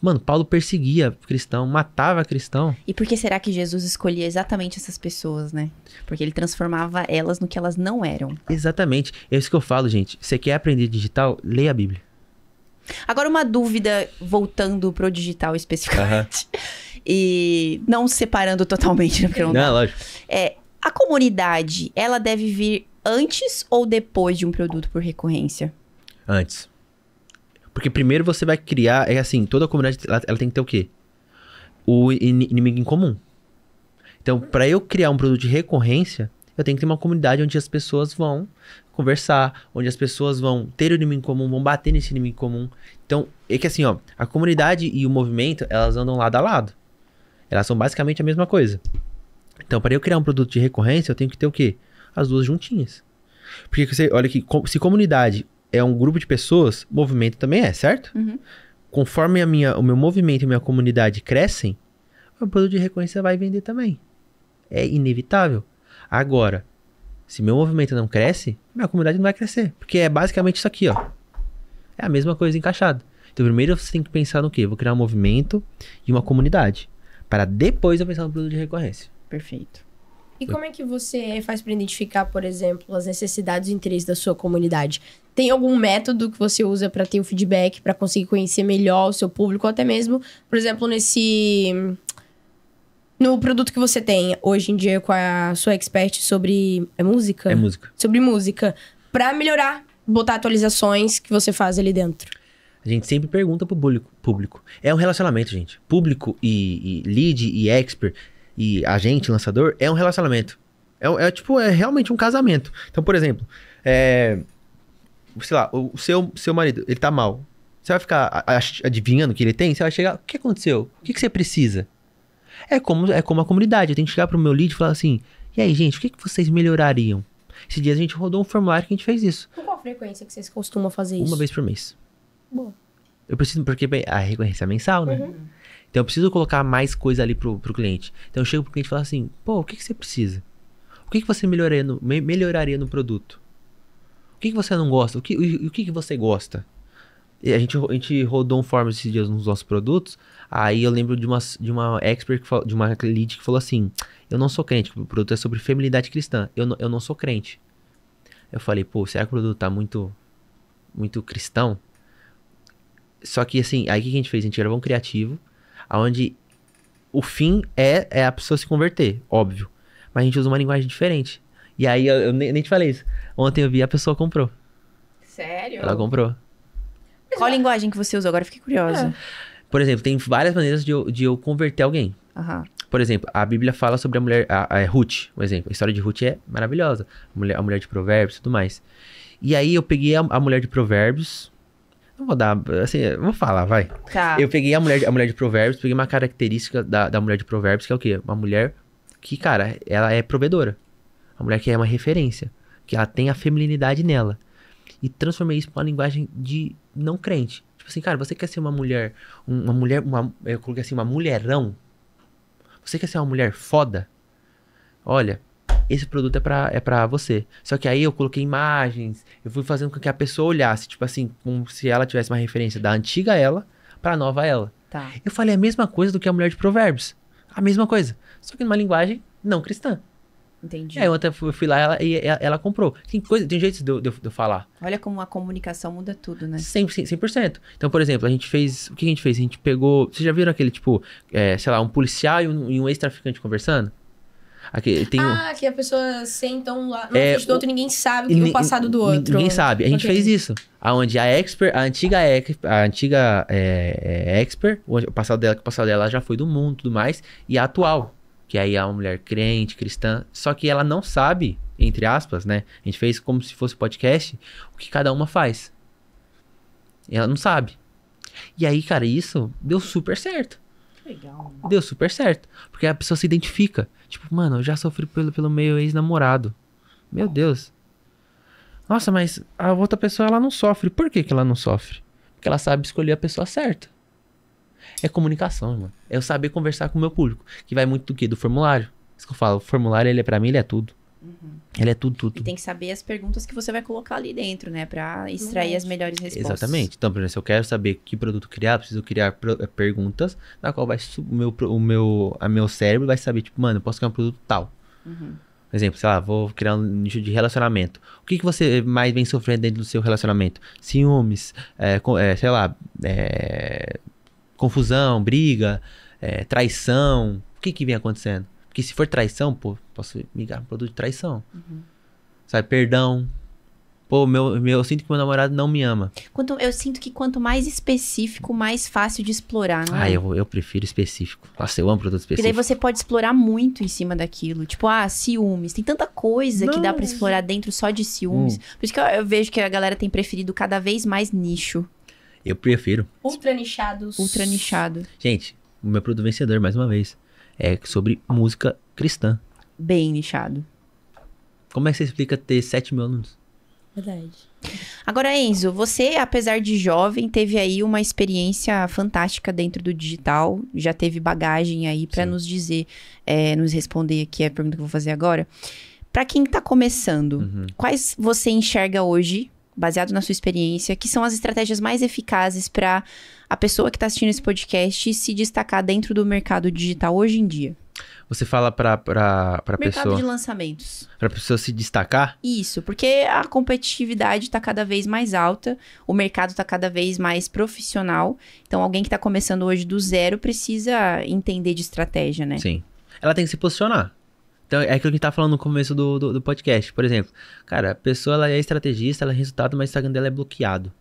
Mano, Paulo perseguia cristão, matava cristão. E por que será que Jesus escolhia exatamente essas pessoas, né? Porque ele transformava elas no que elas não eram. Exatamente. É isso que eu falo, gente. Você quer aprender digital? Leia a Bíblia. Agora, uma dúvida, voltando pro digital especificamente. E não separando totalmente, né? Porque não, não lógico. É, a comunidade, ela deve vir antes ou depois de um produto por recorrência? Antes. Porque primeiro você vai criar, é assim, toda comunidade ela, ela tem que ter o quê? O in inimigo em comum. Então, para eu criar um produto de recorrência, eu tenho que ter uma comunidade onde as pessoas vão conversar, onde as pessoas vão ter o inimigo em comum, vão bater nesse inimigo em comum. Então, é que assim, ó, a comunidade e o movimento, elas andam lado a lado. Elas são basicamente a mesma coisa. Então, para eu criar um produto de recorrência, eu tenho que ter o quê? As duas juntinhas. Porque você, olha que se comunidade é um grupo de pessoas, movimento também é, certo? Uhum. Conforme a minha, o meu movimento e minha comunidade crescem, o produto de recorrência vai vender também. É inevitável. Agora, se meu movimento não cresce, minha comunidade não vai crescer. Porque é basicamente isso aqui, ó. É a mesma coisa encaixada. Então, primeiro você tem que pensar no quê? vou criar um movimento e uma comunidade. Para depois eu pensar no produto de recorrência. Perfeito. E como é que você faz para identificar, por exemplo, as necessidades e interesses da sua comunidade? Tem algum método que você usa para ter o feedback, para conseguir conhecer melhor o seu público, ou até mesmo, por exemplo, nesse no produto que você tem hoje em dia com a sua expert sobre é música? É música. Sobre música, para melhorar, botar atualizações que você faz ali dentro. A gente sempre pergunta pro público. público. É um relacionamento, gente. Público e, e lead e expert e a gente, lançador, é um relacionamento. É, é, tipo, é realmente um casamento. Então, por exemplo, é, sei lá, o seu, seu marido, ele tá mal. Você vai ficar adivinhando o que ele tem? Você vai chegar, o que aconteceu? O que, que você precisa? É como, é como a comunidade. Eu tenho que chegar pro meu lead e falar assim: e aí, gente, o que, que vocês melhorariam? Esse dia a gente rodou um formulário que a gente fez isso. Com qual frequência que vocês costumam fazer isso? Uma vez por mês. Bom. Eu preciso, porque bem, a recorrência é mensal, né? Uhum. Então eu preciso colocar mais coisa ali pro, pro cliente. Então eu chego pro cliente e falo assim, pô, o que, que você precisa? O que, que você melhoraria no, me, melhoraria no produto? O que, que você não gosta? O que, o, o que, que você gosta? E a gente, a gente rodou um form esses dias nos nossos produtos. Aí eu lembro de uma, de uma expert, falou, de uma lead que falou assim: Eu não sou crente, o produto é sobre feminidade cristã. Eu, não, eu não sou crente. Eu falei: Pô, será que o produto tá muito, muito cristão? Só que assim, aí o que a gente fez? A gente gravou um criativo onde o fim é, é a pessoa se converter, óbvio. Mas a gente usa uma linguagem diferente. E aí, eu, eu nem, nem, te falei isso. Ontem eu vi, a pessoa comprou. Sério? Ela comprou. Mas Qual a linguagem que você usou? Agora fiquei curiosa. É. Por exemplo, tem várias maneiras de eu, de eu converter alguém. Uhum. Por exemplo, a Bíblia fala sobre a mulher, a, a é Ruth, um exemplo. A história de Ruth é maravilhosa. A mulher, a mulher de provérbios e tudo mais. E aí eu peguei a, a mulher de provérbios, não vou dar. Assim, vou falar, vai. Tá. Eu peguei a mulher, a mulher de provérbios, peguei uma característica da, da mulher de provérbios, que é o quê? Uma mulher que, cara, ela é provedora. Uma mulher que é uma referência. Que ela tem a feminilidade nela. E transformei isso pra uma linguagem de não crente. Tipo assim, cara, você quer ser uma mulher. Uma mulher. Uma, eu coloquei assim, uma mulherão. Você quer ser uma mulher foda? Olha, esse produto é para é pra você. Só que aí eu coloquei imagens, eu fui fazendo com que a pessoa olhasse, tipo assim, como se ela tivesse uma referência da antiga ela pra nova ela. Tá. Eu falei a mesma coisa do que a mulher de provérbios. A mesma coisa. Só que numa linguagem não cristã. Entendi. É, eu até fui, fui lá ela, e ela, ela, comprou. Tem, coisa, tem jeito de, de, de, eu falar. Olha como a comunicação muda tudo, né? 100%, 100%. Então, por exemplo, a gente fez. O que a gente fez? A gente pegou. Vocês já viram aquele tipo, é, sei lá, um policial e um, e um ex-traficante conversando? Aqui, tem ah, um... que a pessoa um lá no é, do outro e ninguém sabe o que é o passado do outro. Ninguém sabe. A gente okay. fez isso. Aonde a expert, a antiga, a antiga é, é, expert, o passado dela, que o passado dela já foi do mundo e tudo mais, e a atual. Que aí é uma mulher crente, cristã, só que ela não sabe, entre aspas, né? A gente fez como se fosse podcast, o que cada uma faz. Ela não sabe. E aí, cara, isso deu super certo. Legal. Mano. Né? Deu super certo. Porque a pessoa se identifica. Tipo, mano, eu já sofri pelo, pelo meu ex-namorado. Meu Deus. Nossa, mas a outra pessoa ela não sofre. Por que, que ela não sofre? Porque ela sabe escolher a pessoa certa. É comunicação, mano. É eu saber conversar com o meu público. Que vai muito do que? Do formulário. Isso que eu falo. O formulário, ele é pra mim, ele é tudo. Uhum. Ela é tudo, tudo. E tem que saber as perguntas que você vai colocar ali dentro, né? Pra extrair as melhores respostas. Exatamente. Então, por exemplo, se eu quero saber que produto criar, preciso criar eh, perguntas na qual vai o meu, o meu, a meu cérebro vai saber, tipo, mano, eu posso criar um produto tal. Uhum. Por exemplo, sei lá, vou criar um nicho de relacionamento. O que, que você mais vem sofrendo dentro do seu relacionamento? Ciúmes, é, é, sei lá, é, confusão, briga, traição. O que, que vem acontecendo? Porque se for traição, pô, posso ligar um produto de traição. Uhum. Sabe, perdão. Pô, meu, meu, eu sinto que meu namorado não me ama. Quanto, eu sinto que quanto mais específico, mais fácil de explorar, né? Ah, eu, eu prefiro específico. Nossa, eu amo produto específico. Porque daí você pode explorar muito em cima daquilo. Tipo, ah, ciúmes. Tem tanta coisa não. que dá para explorar dentro só de ciúmes. Hum. Por isso que eu, eu vejo que a galera tem preferido cada vez mais nicho. Eu prefiro. Ultra nichados. Ultra nichado. Gente, o meu produto vencedor, mais uma vez é sobre música cristã. Bem nichado. Como é que você explica ter 7 mil alunos? Verdade. Agora, Enzo, você, apesar de jovem, teve aí uma experiência fantástica dentro do digital, já teve bagagem aí para nos dizer, é, nos responder aqui a pergunta que eu vou fazer agora. Para quem está começando, uhum. quais você enxerga hoje, baseado na sua experiência, que são as estratégias mais eficazes para a pessoa que está assistindo esse podcast se destacar dentro do mercado digital hoje em dia? Você fala para para pessoa. Mercado de lançamentos. Para pessoa se destacar? Isso, porque a competitividade está cada vez mais alta, o mercado está cada vez mais profissional. Então, alguém que está começando hoje do zero precisa entender de estratégia, né? Sim. Ela tem que se posicionar. Então, é aquilo que a gente tá falando no começo do, do, do, podcast. Por exemplo, cara, a pessoa ela é estrategista, ela é resultado, mas o Instagram dela é bloqueado.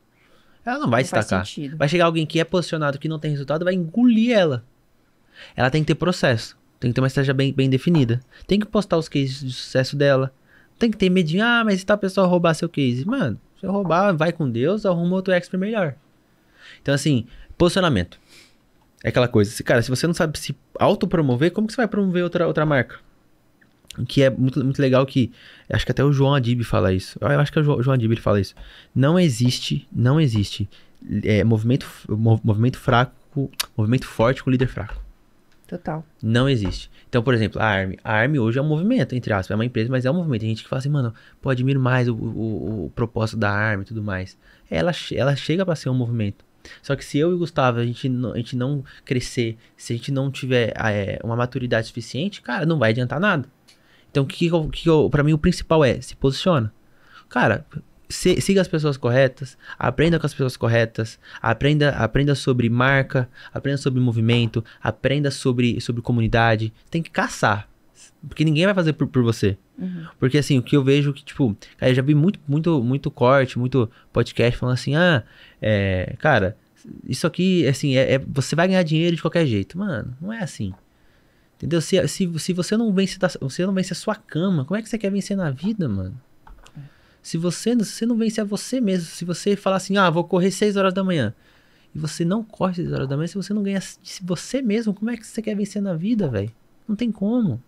Ela não vai não destacar. Vai chegar alguém que é posicionado, que não tem resultado, vai engolir ela. Ela tem que ter processo. Tem que ter uma estratégia bem, bem definida. Tem que postar os cases de sucesso dela. Tem que ter medinho. Ah, mas se tal pessoa roubar seu case? Mano, se eu roubar, vai com Deus, arruma outro expert melhor. Então, assim, posicionamento. É aquela coisa. Cara, se você não sabe se autopromover, como que você vai promover outra, outra marca? que é muito, muito legal que acho que até o João Adib fala isso. Eu acho que é o João Adib ele fala isso. Não existe, não existe é, movimento movimento fraco, movimento forte com líder fraco. Total. Não existe. Então, por exemplo, a ARM. A ARM hoje é um movimento, entre aspas. É uma empresa, mas é um movimento. Tem gente que fala assim, mano, pô, admiro mais o, o, o propósito da ARM e tudo mais. Ela, ela chega para ser um movimento. Só que se eu e o Gustavo, a gente não, a gente não crescer, se a gente não tiver é, uma maturidade suficiente, cara, não vai adiantar nada. Então, que, que para mim o principal é se posiciona. Cara, se, siga as pessoas corretas, aprenda com as pessoas corretas, aprenda, aprenda sobre marca, aprenda sobre movimento, aprenda sobre, sobre comunidade. Tem que caçar. Porque ninguém vai fazer por, por você. Uhum. Porque assim, o que eu vejo que, tipo, cara, eu já vi muito, muito, muito corte, muito podcast falando assim, ah, é, cara, isso aqui, assim, é, é, você vai ganhar dinheiro de qualquer jeito. Mano, não é assim. Entendeu? Se, se, se você não vence da, você não vence a sua cama, como é que você quer vencer na vida, mano? Se você, se você não vencer a você mesmo, se você falar assim, ah, vou correr 6 horas da manhã, e você não corre 6 horas da manhã, se você não ganha se você mesmo, como é que você quer vencer na vida, velho? Não tem como.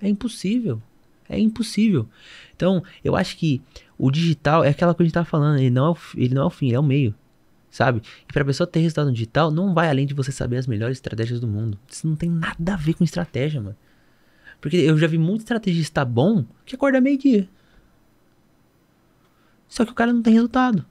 É impossível. É impossível. Então, eu acho que o digital é aquela coisa que a gente tá falando, ele não é o, ele não é o fim, ele é o meio sabe? E para a pessoa ter resultado no digital, não vai além de você saber as melhores estratégias do mundo. Isso não tem nada a ver com estratégia, mano. Porque eu já vi muito estrategista bom que acorda meio-dia. Só que o cara não tem resultado.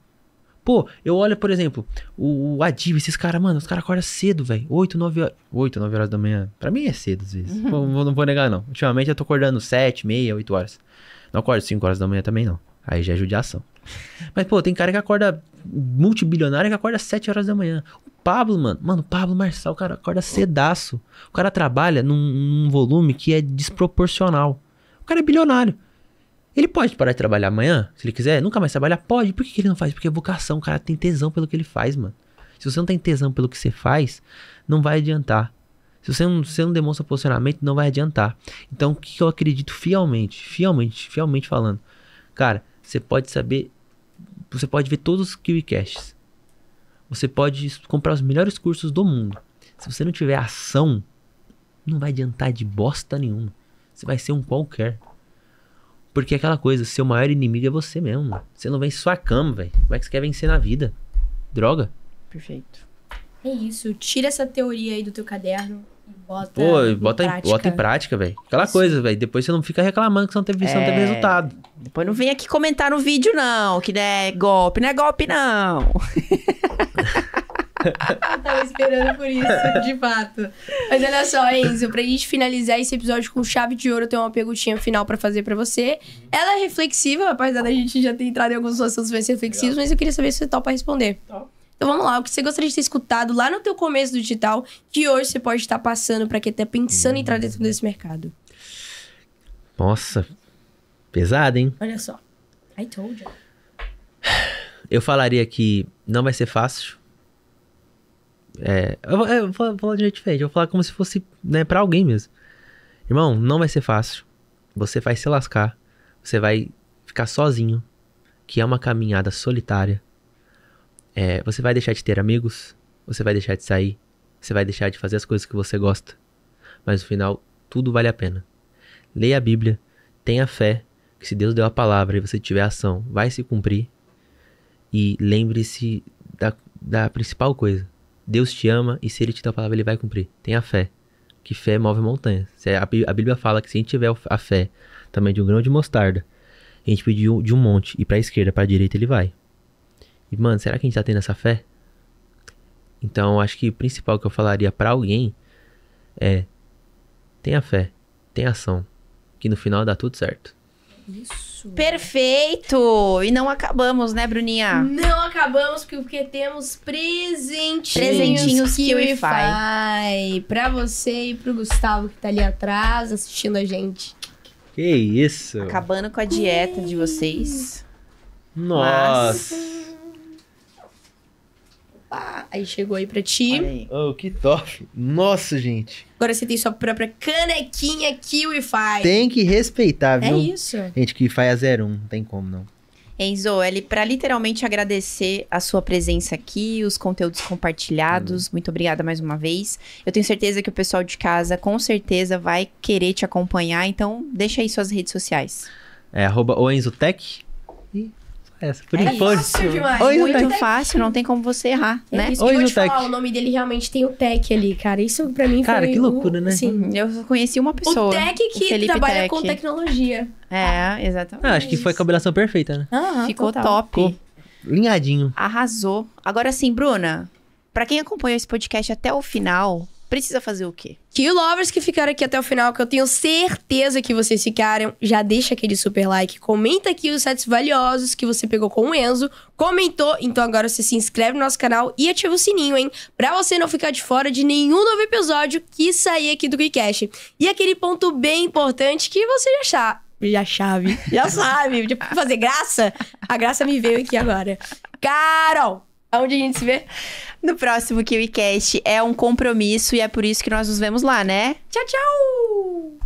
Pô, eu olho, por exemplo, o, o Adib, esses caras, mano, os caras acordam cedo, velho. 8, 9 horas. 8, 9 horas da manhã. Pra mim é cedo, às vezes. Pô, não vou negar, não. Ultimamente eu tô acordando 7, meia, 8 horas. Não acordo 5 horas da manhã também, não. Aí já é judiação. Mas, pô, tem cara que acorda multibilionário que acorda às 7 horas da manhã. O Pablo, mano, mano, o Pablo Marçal, o cara acorda cedaço. O cara trabalha num, num volume que é desproporcional. O cara é bilionário. Ele pode parar de trabalhar amanhã, se ele quiser, nunca mais trabalhar? Pode. Por que, que ele não faz? Porque é vocação, o cara tem tesão pelo que ele faz, mano. Se você não tem tesão pelo que você faz, não vai adiantar. Se você não, você não demonstra posicionamento, não vai adiantar. Então, o que eu acredito fielmente, fielmente, fielmente falando? Cara, você pode saber. Você pode ver todos os KiwiCasts. Você pode comprar os melhores cursos do mundo. Se você não tiver ação, não vai adiantar de bosta nenhuma. Você vai ser um qualquer. Porque é aquela coisa, seu maior inimigo é você mesmo. Você não vence sua cama, velho. Como é que você quer vencer na vida? Droga. Perfeito. É isso. Tira essa teoria aí do teu caderno. Bota Pô, em bota, prática. em, bota em prática, velho. Aquela Isso. coisa, velho. Depois você não fica reclamando que você não teve, é... não teve é. resultado. Depois não vem aqui comentar no vídeo, não. Que é golpe, não é golpe, não. Tava esperando por isso, de fato. Mas olha só, Enzo, pra gente finalizar esse episódio com chave de ouro, eu tenho uma perguntinha final para fazer para você. Ela é reflexiva, apesar da gente já ter entrado em alguns assuntos mais reflexivos, mas eu queria saber se você topa tá responder. Top. Tá. Então vamos lá, o que você gostaria de ter escutado lá no teu começo do digital, que hoje você pode estar passando para quem está pensando em entrar dentro hum. desse mercado? Nossa, pesado, hein? Olha só. I told you. Eu falaria que não vai ser fácil. É, eu, vou, eu vou falar de jeito diferente. Eu vou falar como se fosse né, para alguém mesmo. Irmão, não vai ser fácil. Você vai se lascar. Você vai ficar sozinho. Que é uma caminhada solitária. É, você vai deixar de ter amigos, você vai deixar de sair, você vai deixar de fazer as coisas que você gosta. Mas no final, tudo vale a pena. Leia a Bíblia, tenha fé que se Deus deu a palavra e você tiver ação, vai se cumprir. E lembre-se da, da principal coisa: Deus te ama e se Ele te dá a palavra, Ele vai cumprir. Tenha fé. Que fé move montanhas. A Bíblia fala que se a gente tiver a fé também de um grão de mostarda, a gente pedir de um monte e para a esquerda, para a direita, ele vai. E, mano, será que a gente tá tendo essa fé? Então, acho que o principal que eu falaria para alguém é: tenha fé, tenha ação, que no final dá tudo certo. Isso. Perfeito! E não acabamos, né, Bruninha? Não acabamos porque temos presentinhos. Presentinhos que Kiwi Fi. Pra você e pro Gustavo que tá ali atrás assistindo a gente. Que isso! Acabando com a dieta de vocês. Nossa! Mas pá, aí chegou aí pra ti. Oh, que top. Nossa, gente. Agora você tem sua própria canequinha aqui Wi-Fi. Tem que respeitar, é viu? É isso. Gente, Wi-Fi é 01, não tem como não. Enzo, ele para literalmente agradecer a sua presença aqui, os conteúdos compartilhados. Muito obrigada mais uma vez. Eu tenho certeza que o pessoal de casa com certeza vai querer te acompanhar, então deixa aí suas redes sociais. É arroba Enzo Tech, essa. Por é enquanto. fácil Oi, Muito fácil, não tem como você errar, é né? Isso. Oi, eu vou te falar, o nome dele realmente tem o Tech ali, cara. Isso pra mim cara, foi... Cara, que loucura, o... né? Sim, uhum. eu conheci uma pessoa. O Tec que o trabalha com tecnologia. É, exatamente. Ah, acho que foi a combinação perfeita, né? Aham, Ficou total. top. Ficou linhadinho. Arrasou. Agora sim, Bruna, para quem acompanhou esse podcast até o final, precisa fazer o quê? Que lovers que ficaram aqui até o final, que eu tenho certeza que vocês ficaram, já deixa aquele super like, comenta aqui os sets valiosos que você pegou com o Enzo, comentou, então agora você se inscreve no nosso canal e ativa o sininho, hein? Pra você não ficar de fora de nenhum novo episódio que sair aqui do QuickCast. E aquele ponto bem importante que você já sabe, já chave, já sabe, fazer graça, a graça me veio aqui agora. Carol, Onde a gente se vê no próximo KiwiCast. É um compromisso e é por isso que nós nos vemos lá, né? Tchau, tchau!